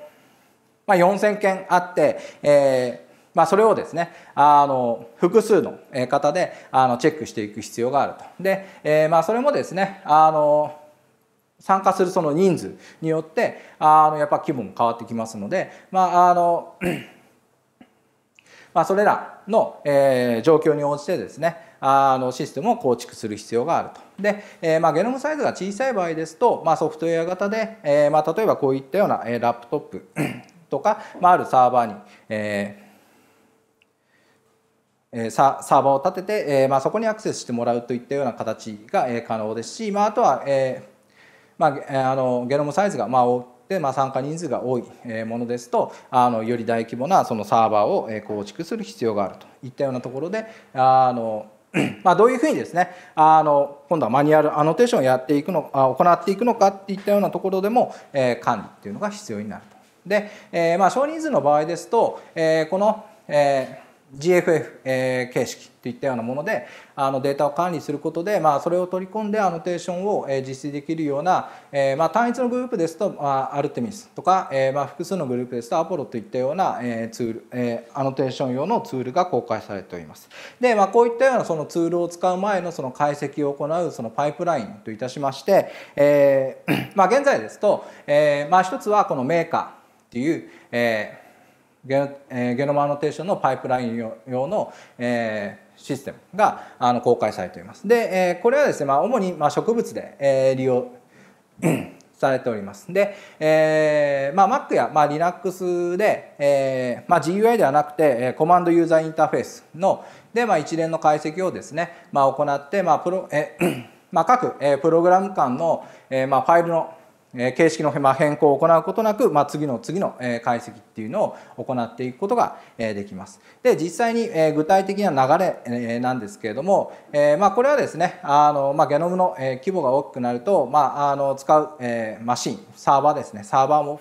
まあ、4,000件あって、えーまあ、それをですねあの複数の方であのチェックしていく必要があると。で、えーまあ、それもですねあの参加するその人数によってあのやっぱ規模も変わってきますので、まああのまあ、それらの、えー、状況に応じてですねあのシステムを構築する必要があると。で、えー、まあ、ゲノムサイズが小さい場合ですと、まあ、ソフトウェア型で、えー、まあ、例えばこういったような、えラップトップ とか、まあ、あるサーバーに、えーサーバーを立てて、えまあ、そこにアクセスしてもらうといったような形が、え可能ですし、まあ、あとは、えまあ、あのゲノムサイズが、まあ、大で、まあ、参加人数が多いものですとあのより大規模なそのサーバーを構築する必要があるといったようなところであのまあどういうふうにですねあの今度はマニュアルアノテーションをやっていくの行っていくのかっていったようなところでも、えー、管理っていうのが必要になると。で、えー、まあ少人数の場合ですと、えー、この、えー GFF、え形式といったようなものであのデータを管理することで、まあ、それを取り込んでアノテーションを、え実施できるような、えーまあ、単一のグループですと、まあ、アルテミスとか、えーまあ、複数のグループですとアポロといったような、えツール、えー、アノテーション用のツールが公開されております。で、まあ、こういったようなそのツールを使う前のその解析を行うそのパイプラインといたしまして、えーまあ、現在ですと、えーまあ、一つはこのメーカーっていう、えーゲゲノムアノテーションのパイプライン用の、えシステムがあの公開されています。で、えこれはですね、まあ、主に、ま植物で、え利用 されております。で、えまあ、Mac や、まあ、Linux で、えまあ、GUI ではなくて、えコマンドユーザーインターフェースので、まあ、一連の解析をですね、まあ、行って、まあプロえ まあ、各、えプログラム間の、えまあ、ファイルの形式の変更を行うことなく、まあ、次の次の解析っていうのを行っていくことができます。で実際に具体的な流れなんですけれども、まあ、これはですねあの、まあ、ゲノムの規模が大きくなると、まあ、あの使うマシンサーバーですねサーバーも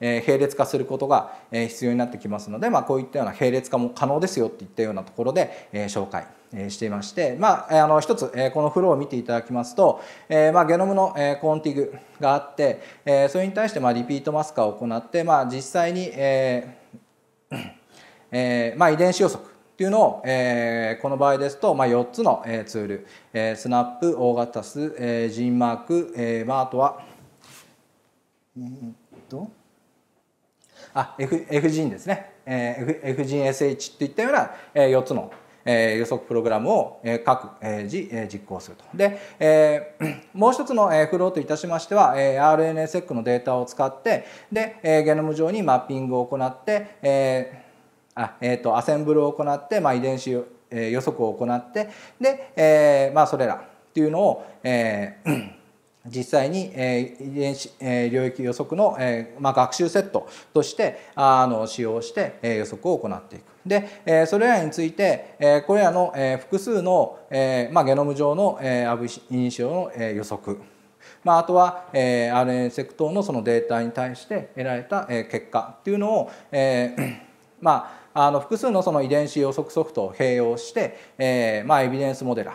並列化することが必要になってきますので、まあ、こういったような並列化も可能ですよっていったようなところで紹介。していまして、まあ、あの一つこのフローを見ていただきますと、えまあ、ゲノムのコンティグがあってえそれに対してまあリピートマスカを行って、まあ、実際に、ええまあ、遺伝子予測っていうのを、えー、この場合ですと、まあ、4つの、えー、ツール、えー、スナップ、大型数、タえー、ジンマーク、えーまあ、あとは、えー、っと、あ、F、F ジンですね。えー、F, F ジン SH といったような、えー、4つの、え予測プログラムを、え各、え時、実行すると。で、え もう一つの、えフローといたしましては、え RNA-seq のデータを使ってで、えゲノム上にマッピングを行って、えあえーと、アセンブルを行って、まあ、遺伝子、え予測を行ってで、えまあ、それらっていうのを、えー 実際に、え遺伝子、え領域予測の、えまあ、学習セットとしてあの使用して、え予測を行っていく。で、えそれらについて、えこれらの、え複数の、えまあ、ゲノム上の、えアブイニシオの、え予測、まあ、あとは、えー、RNA セクトのそのデータに対して得られた、え結果っていうのを、え まああの複数のその遺伝子予測ソフトを併用して、えまあ、エビデンスモデラー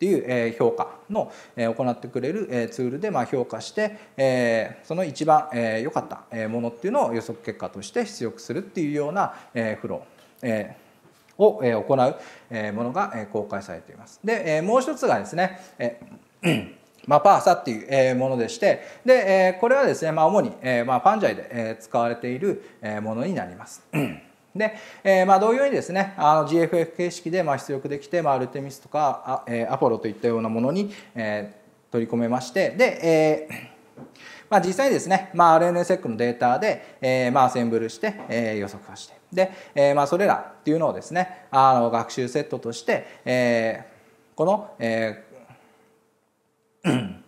っていう評価の行ってくれるツールで評価してその一番良かったものっていうのを予測結果として出力するっていうようなフローを行うものが公開されています。でもう一つがですね まあ、パーサっていうものでしてでこれはですね、まあ、主に、まあ、パンジャイで使われているものになります。で、えー、まあ同様にですねあの GFF 形式でまあ出力できて、まあ、アルテミスとかあ、えー、アポロといったようなものに、えー、取り込めましてで、えーまあ、実際にですね、まあ、RNSEC のデータで、えーまあ、アセンブルして、えー、予測化してで、えーまあ、それらっていうのをですねあの学習セットとして、えー、この、えー、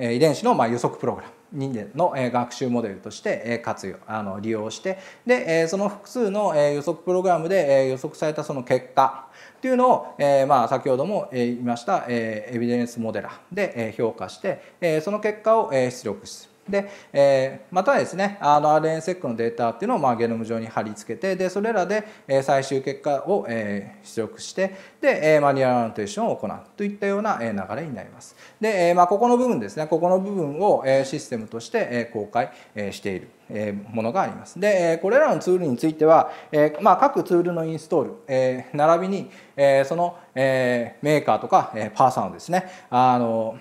遺伝子のまあ予測プログラム人間の学習モデルとして活用あの利用してでその複数の予測プログラムで予測されたその結果っていうのを、えまあ、先ほども言いましたエビデンスモデラで評価してその結果を出力する。で、えー、またですね RNSEC のデータっていうのを、まあ、ゲノム上に貼り付けてでそれらで、え最終結果を、え出力してで、えマニュアルアノテーションを行うといったような、え流れになります。で、えまあ、ここの部分ですねここの部分を、えシステムとして、え公開、えしている。えものがありますで、えこれらのツールについては、えまあ、各ツールのインストール、え並びに、えその、えメーカーとか、えパーサーのですねあの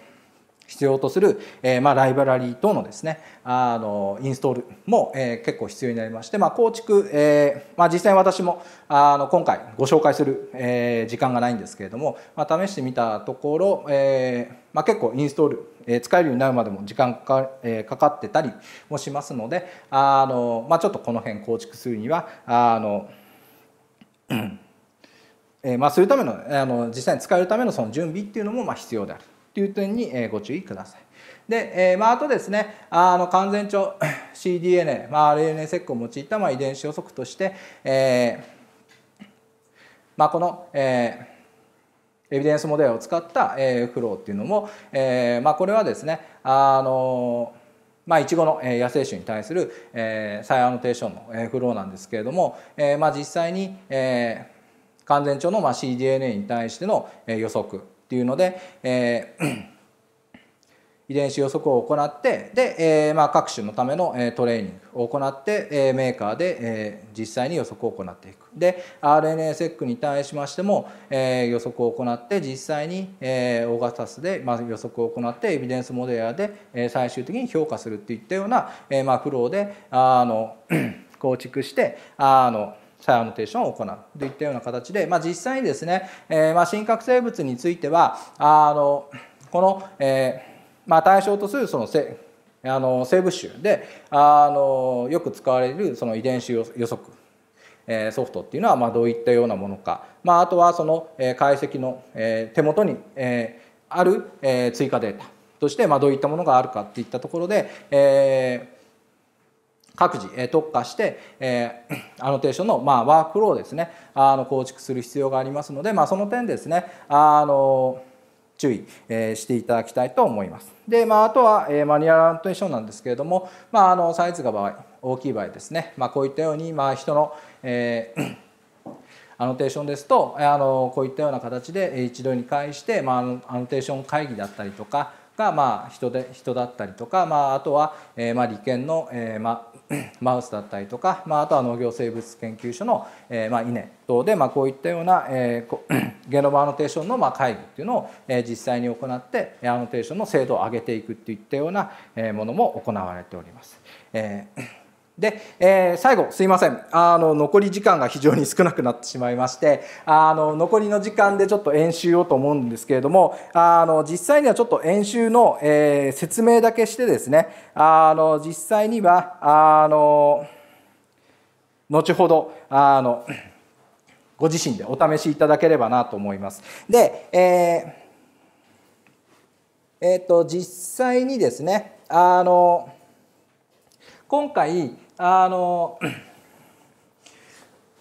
必要とする、えー、まあ、ライブラリー等のですね、あの、インストールも、えー、結構必要になりまして、まあ、構築、えー、まあ、実際私も、あの、今回ご紹介する、え時間がないんですけれども、まあ、試してみたところ、えまあ、結構インストール、え使えるようになるまでも時間かか,、えかかってたりもしますので、あの、まあ、ちょっとこの辺構築するには、あの、えまあ、するためのあの実際に使えるためのその準備っていうのもまあ必要であるいう点にご注意ください。で、えー、まあ、あとですねあの完全腸 cDNA、まあ、RNA セックを用いた、まあ、遺伝子予測として、えー、まあ、この、えー、エビデンスモデルを使った、えフローっていうのも、えまあ、これはですねあのまあ、イチゴの野生種に対する、え再アノテーションのフローなんですけれども、えまあ、実際に、え完全腸の、ま cDNA に対しての予測っていうので、えー 遺伝子予測を行ってで、えー、まあ、各種のための、えトレーニングを行って、えメーカーで、え実際に予測を行っていくで r n a s e c に対しましても、え予測を行って実際に、えオーガスタスで、ま予測を行ってエビデンスモデラーで、え最終的に評価するっていったような、えまあ、フローであの 構築してあのサイアノテーションを行うといったような形で、まあ、実際にですね、えー、まあ真核生物についてはあのこの、えーまあ、対象とするその生あの生物種であのよく使われるその遺伝子予測、えー、ソフトっていうのはまあどういったようなものか、まあ、あとはその、えー、解析の、えー、手元に、えー、ある、えー、追加データとして、まあ、どういったものがあるかっていったところで、えー各自、え特化して、えー、アノテーションの、まあ、ワークフローですねあの構築する必要がありますので、まあ、その点ですねあの注意、えしていただきたいと思います。で、まあ、あとは、えマニュアルアノテーションなんですけれども、まあ、あのサイズが場合大きい場合ですね、まあ、こういったように、まあ、人の、えーアノテーションですとあのこういったような形で一度に返して、まあ、アノテーション会議だったりとかが、まあ、人で人だったりとか、まあ、あとは、えまあ、理研の、えまあ、マウスだったりとか、まあ、あとは農業生物研究所の、えまあ、稲等で、まあ、こういったような、え ゲノムアノテーションの、まあ、会議っていうのを、え実際に行ってアノテーションの精度を上げていくっていったようなものも行われております。えーで、えー、最後すいませんあの残り時間が非常に少なくなってしまいましてあの残りの時間でちょっと演習をと思うんですけれどもあの実際にはちょっと演習の、えー、説明だけしてですねあの実際にはあの後ほどあのご自身でお試しいただければなと思います。で、えーえーと実際にですねあの今回あの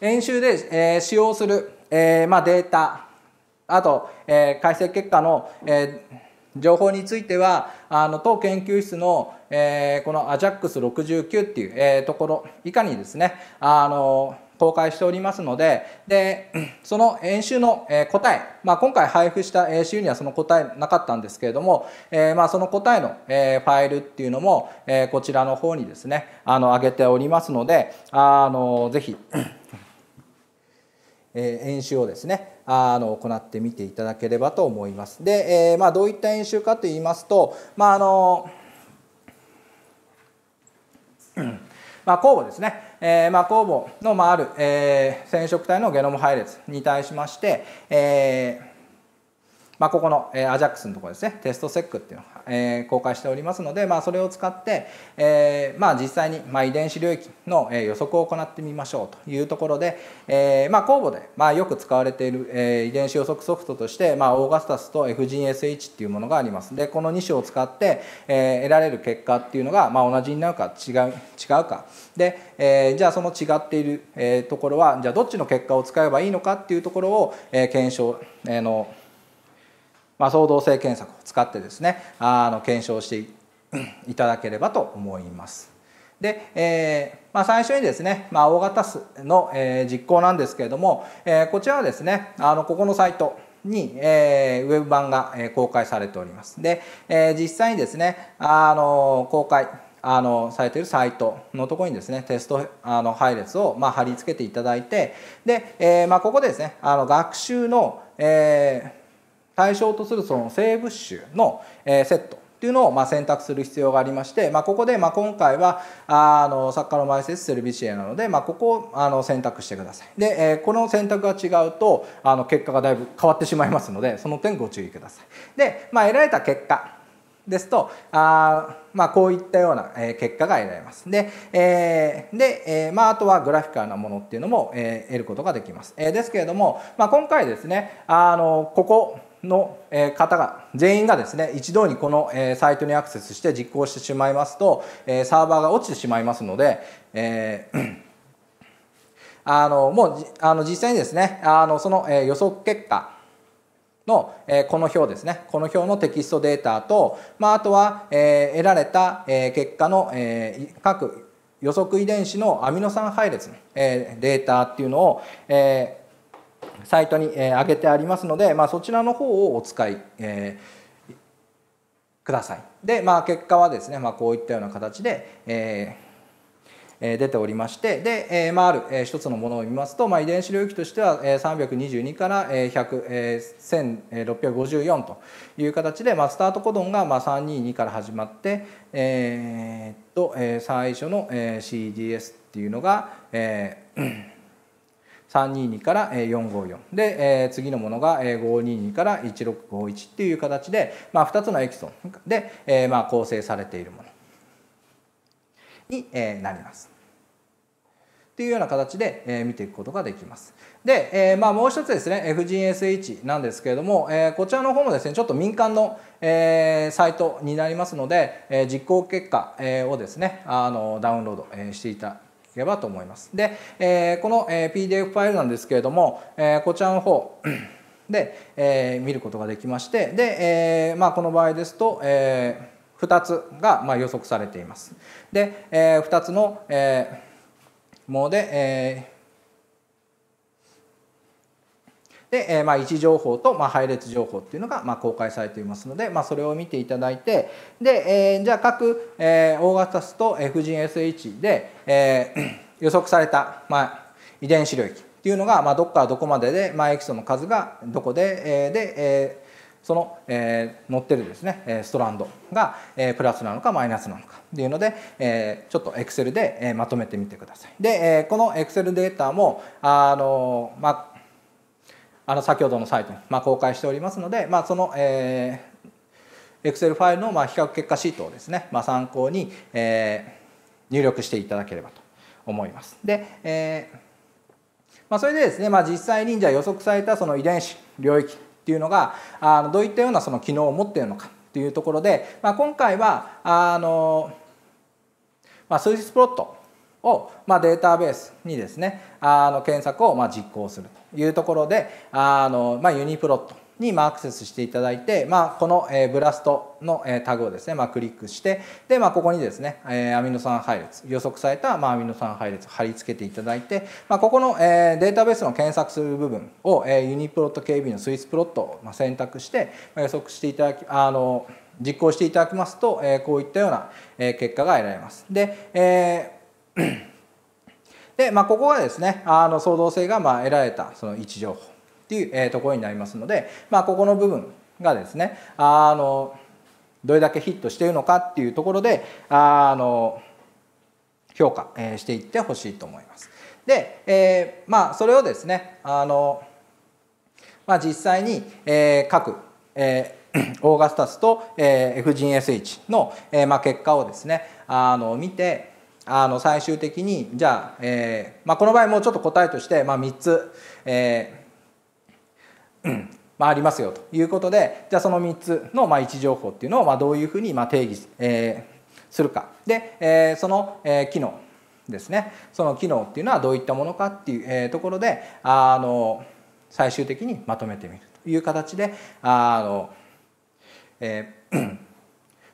演習で、えー、使用する、えーまあ、データあと、えー、解析結果の、えー、情報についてはあの当研究室の、えー、この AJAX69 っていう、えー、ところいかにですねあの公開しておりますのでで その演習の答え、まあ、今回配布した演習にはその答えなかったんですけれども、えまあその答えのファイルっていうのもこちらの方にですねあの上げておりますのであのぜひ え演習をですねあの行ってみていただければと思います。で、えー、まあ、どういった演習かといいますと、まああの まあ、公募ですねえー、まあ、酵母の、まあ、ある、えー、染色体のゲノム配列に対しまして、えーまあ、ここの、えー、アジャックスのところですねテストセックっていうのえー、公開しておりますので、まあ、それを使って、えーまあ、実際に、まあ、遺伝子領域の、えー、予測を行ってみましょうというところで、えーまあ、公募で、まあ、よく使われている、えー、遺伝子予測ソフトとして、まあ、オーガスタスと FGSH っていうものがありますでこの2種を使って、えー、得られる結果っていうのが、まあ、同じになるか違う違うかで、えー、じゃあその違っている、えー、ところはじゃあどっちの結果を使えばいいのかっていうところを、えー、検証、えー、のまあ、相動性検索を使ってですねあの検証していただければと思います。で、えー、まあ、最初にですね、まあ、大型数の、えー、実行なんですけれども、えー、こちらはですねあのここのサイトに、えー、ウェブ版が、え公開されております。で、え実際にですねあの公開あのされているサイトのところにですねテストあの配列を、まあ、貼り付けていただいてで、えまあ、ここでですねあの学習の、え対象とするその生物種の、えセットっていうのをま選択する必要がありまして、まあ、ここでま今回はあの作家の前説セルビシエなので、まあ、ここをあの選択してくださいで、えこの選択が違うとあの結果がだいぶ変わってしまいますのでその点ご注意くださいで、まあ、得られた結果ですとあ、まあ、こういったような結果が得られます。で、えー、でえまあ、あとはグラフィカルなものっていうのも、え得ることができます。えですけれども、まあ、今回ですねあのここの方が全員がですね一度にこのサイトにアクセスして実行してしまいますとサーバーが落ちてしまいますので、えー、あのもうあの実際にですねあのその予測結果の、えこの表ですねこの表のテキストデータと、まあ、あとは、え得られた、え結果の、え各予測遺伝子のアミノ酸配列の、えデータっていうのを、えサイトに、えー、上げてありますので、まあ、そちらの方をお使い、えー、ください。で、まあ、結果はですね、まあ、こういったような形で、えー出ておりましてで、えまあ、ある、え一つのものを見ますと、まあ、遺伝子領域としては、え322から、ええ1654という形で、まあ、スタートコドンが、まあ、322から始まって、えー、っと、え最初の、えー、CDS っていうのが、えー322から454で、えー、次のものが522から1651っていう形で、まあ、2つのエキソンで、えー、まあ構成されているものに、えー、なります。っていうような形で、え見ていくことができます。で、えー、まあもう一つですね FGSH なんですけれども、えー、こちらの方もですねちょっと民間の、えー、サイトになりますので、えー、実行結果、えをですねあのダウンロード、えしていたいけばと思います。で、えー、この、え PDF ファイルなんですけれども、えこちらの方 で、えー、見ることができましてで、えー、まあ、この場合ですと、えー、2つが、まあ、予測されています。で、え2つの、えもので、えで、えまあ、位置情報と、まあ、配列情報っていうのが、まあ、公開されていますので、まあ、それを見ていただいてで、えじゃあ各、えー、大型スと FGSH で、えー、予測された、まあ、遺伝子領域っていうのが、まあ、どこからどこまでで、まあ、エキソの数がどこで、えー、で、えー、その、えー、乗ってるですねストランドが、えー、プラスなのかマイナスなのかっていうので、えー、ちょっとエクセルで、えー、まとめてみてください。で、えー、このエクセルデータもあの、まああの先ほどのサイトに、まあ、公開しておりますので、まあ、その、えー、Excel ファイルのまあ比較結果シートをですね、まあ、参考に、えー、入力していただければと思います。で、えーまあ、それでですね、まあ、実際にじゃ予測されたその遺伝子領域っていうのがあのどういったようなその機能を持っているのかっていうところで、まあ、今回はあの、まあ、数日プロットを、まあ、データベースにですねあの検索をま実行するというところであの、まあ、ユニプロットにアクセスしていただいて、まあ、このブラストのタグをですね、まあ、クリックしてで、まあ、ここにですねアミノ酸配列予測されたアミノ酸配列貼り付けていただいて、まあ、ここのデータベースの検索する部分をユニプロット KB のスイスプロットを選択して予測していただきあの実行していただきますとこういったような結果が得られます。で で、まあ、ここがですねあの創造性がまあ得られたその位置情報っていう、えところになりますので、まあ、ここの部分がですねあのどれだけヒットしているのかっていうところであの評価、えしていってほしいと思います。で、えー、まあ、それをですねあの、まあ、実際に、えー、各、えー、オーガスタスと、え FGSH の、え結果をですねあの見てあの最終的にじゃあ、えーまあ、この場合もうちょっと答えとして、まあ、3つ、えー、うん、まあ、ありますよということでじゃあその3つの、まあ、位置情報っていうのを、まあ、どういうふうに、まあ、定義、えー、するかで、えー、その、えー、機能ですねその機能っていうのはどういったものかっていう、えー、ところであの最終的にまとめてみるという形であの、えー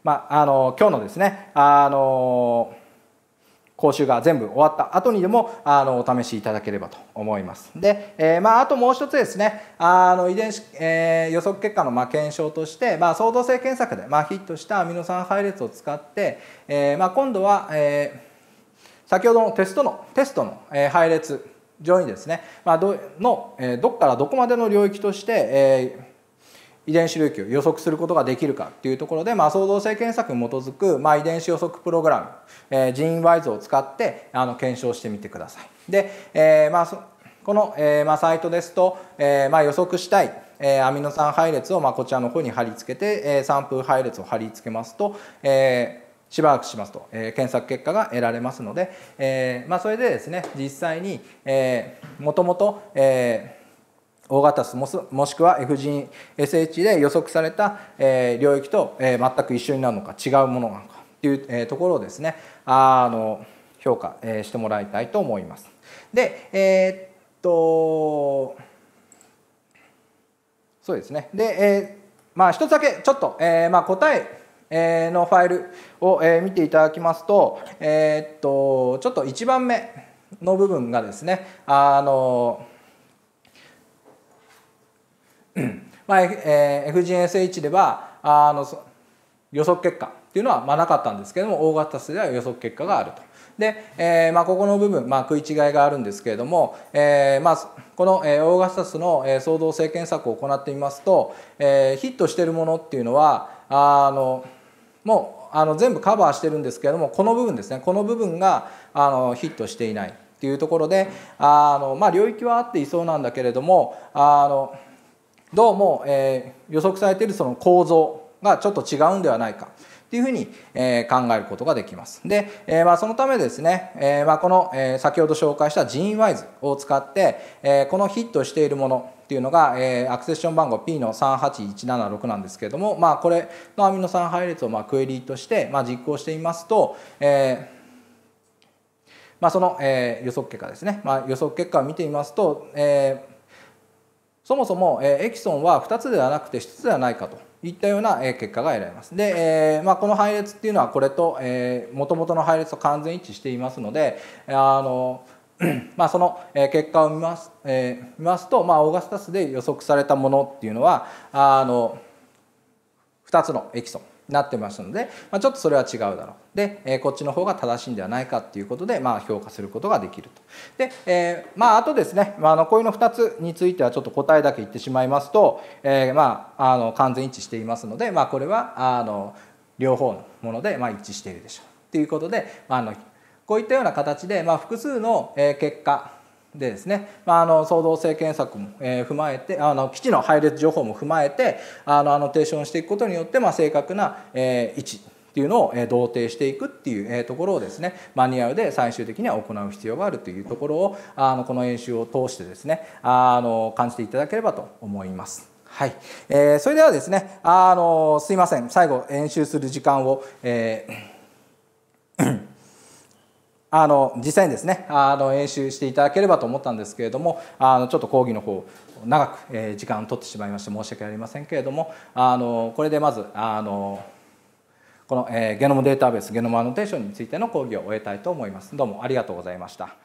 まあ、あの今日のですねあの講習が全部終わった後にでもあのお試しいただければと思います。で、えー、まあ、あともう一つですねあの遺伝子、えー、予測結果のま検証として、まあ、相当性検索でまあ、ヒットしたアミノ酸配列を使って、えまあ、今度は、え先ほどのテストのテストの、え配列上にですね、まどの、えどっからどこまでの領域として、え遺伝子類を予測することができるかっていうところで、まあ、創造性検索に基づく、まあ、遺伝子予測プログラム、えー、ジーンワイズを使ってあの検証してみてください。で、えーまあ、この、えーまあ、サイトですと、えーまあ、予測したいえー、アミノ酸配列を、まあ、こちらの方に貼り付けて、えー、プル配列を貼り付けますと、えーしばらくしますと、えー、検索結果が得られますので、えーまあ、それでですね実際にもともと、え大型スもしくは FGSH で予測された、え領域と、え全く一緒になるのか違うものなのかという、えところをですねあの評価、えしてもらいたいと思います。でえー、っとそうですねで、えー、まあ一つだけちょっと、えーまあ、答えのファイルを見ていただきますと、えー、っとちょっと1番目の部分がですねあのまあえ FGSH ではあの予測結果っていうのはまあなかったんですけども大型数では予測結果があると。で、えーまあ、ここの部分、まあ、食い違いがあるんですけれども、えーまあ、この、えー、オーガスタスの、えー、総動性検索を行ってみますと、えー、ヒットしてるものっていうのはあのもうあの全部カバーしてるんですけれどもこの部分ですねこの部分があのヒットしていないっていうところであの、まあ、領域はあっていそうなんだけれどもあのどうも、えー、予測されているその構造がちょっと違うんではないかっていうふうに、えー、考えることができます。で、えー、まあ、そのためですね、えー、まあ、この、え先ほど紹介した GeneWise を使って、えこのヒットしているものっていうのが、えアクセッション番号 P の38176なんですけれども、まあ、これのアミノ酸配列を、まクエリとして、ま実行してみますと、えまあ、その、え予測結果ですね、ま予測結果を見てみますと、えーそもそも、えエキソンは2つではなくて1つではないかといったような、え結果が得られます。で、えまあ、この配列っていうのはこれともともとの配列と完全一致していますのであの、まあ、その結果を見ます,、え見ますと、まあ、オーガスタスで予測されたものっていうのはあの2つのエキソンなってますので、まあ、ちょっとそれは違うだろうで、えー、こっちの方が正しいんではないかっていうことで、まあ、評価することができるとで、えー、まあ、あとですね、まあ、あのこういうの2つについてはちょっと答えだけ言ってしまいますと、えー、まあ、あの完全一致していますので、まあ、これはあの両方のもので、ま一致しているでしょうということで、まあのこういったような形で、まあ、複数の結果でですね、まあ、あの総動性検索も、えー、踏まえてあの基地の配列情報も踏まえてあのアノテーションしていくことによって、まあ、正確な、えー、位置っていうのを、えー、同定していくっていう、えー、ところをですねマニュアルで最終的には行う必要があるというところをあのこの演習を通してですねあの感じていただければと思います。はいえー、それではですねあのすいません最後演習する時間を、えーあの実際にですねあの演習していただければと思ったんですけれどもあのちょっと講義の方長く、え時間を取ってしまいまして申し訳ありませんけれどもあのこれでまずあのこの、えゲノムデータベースゲノムアノテーションについての講義を終えたいと思います。どうもありがとうございました。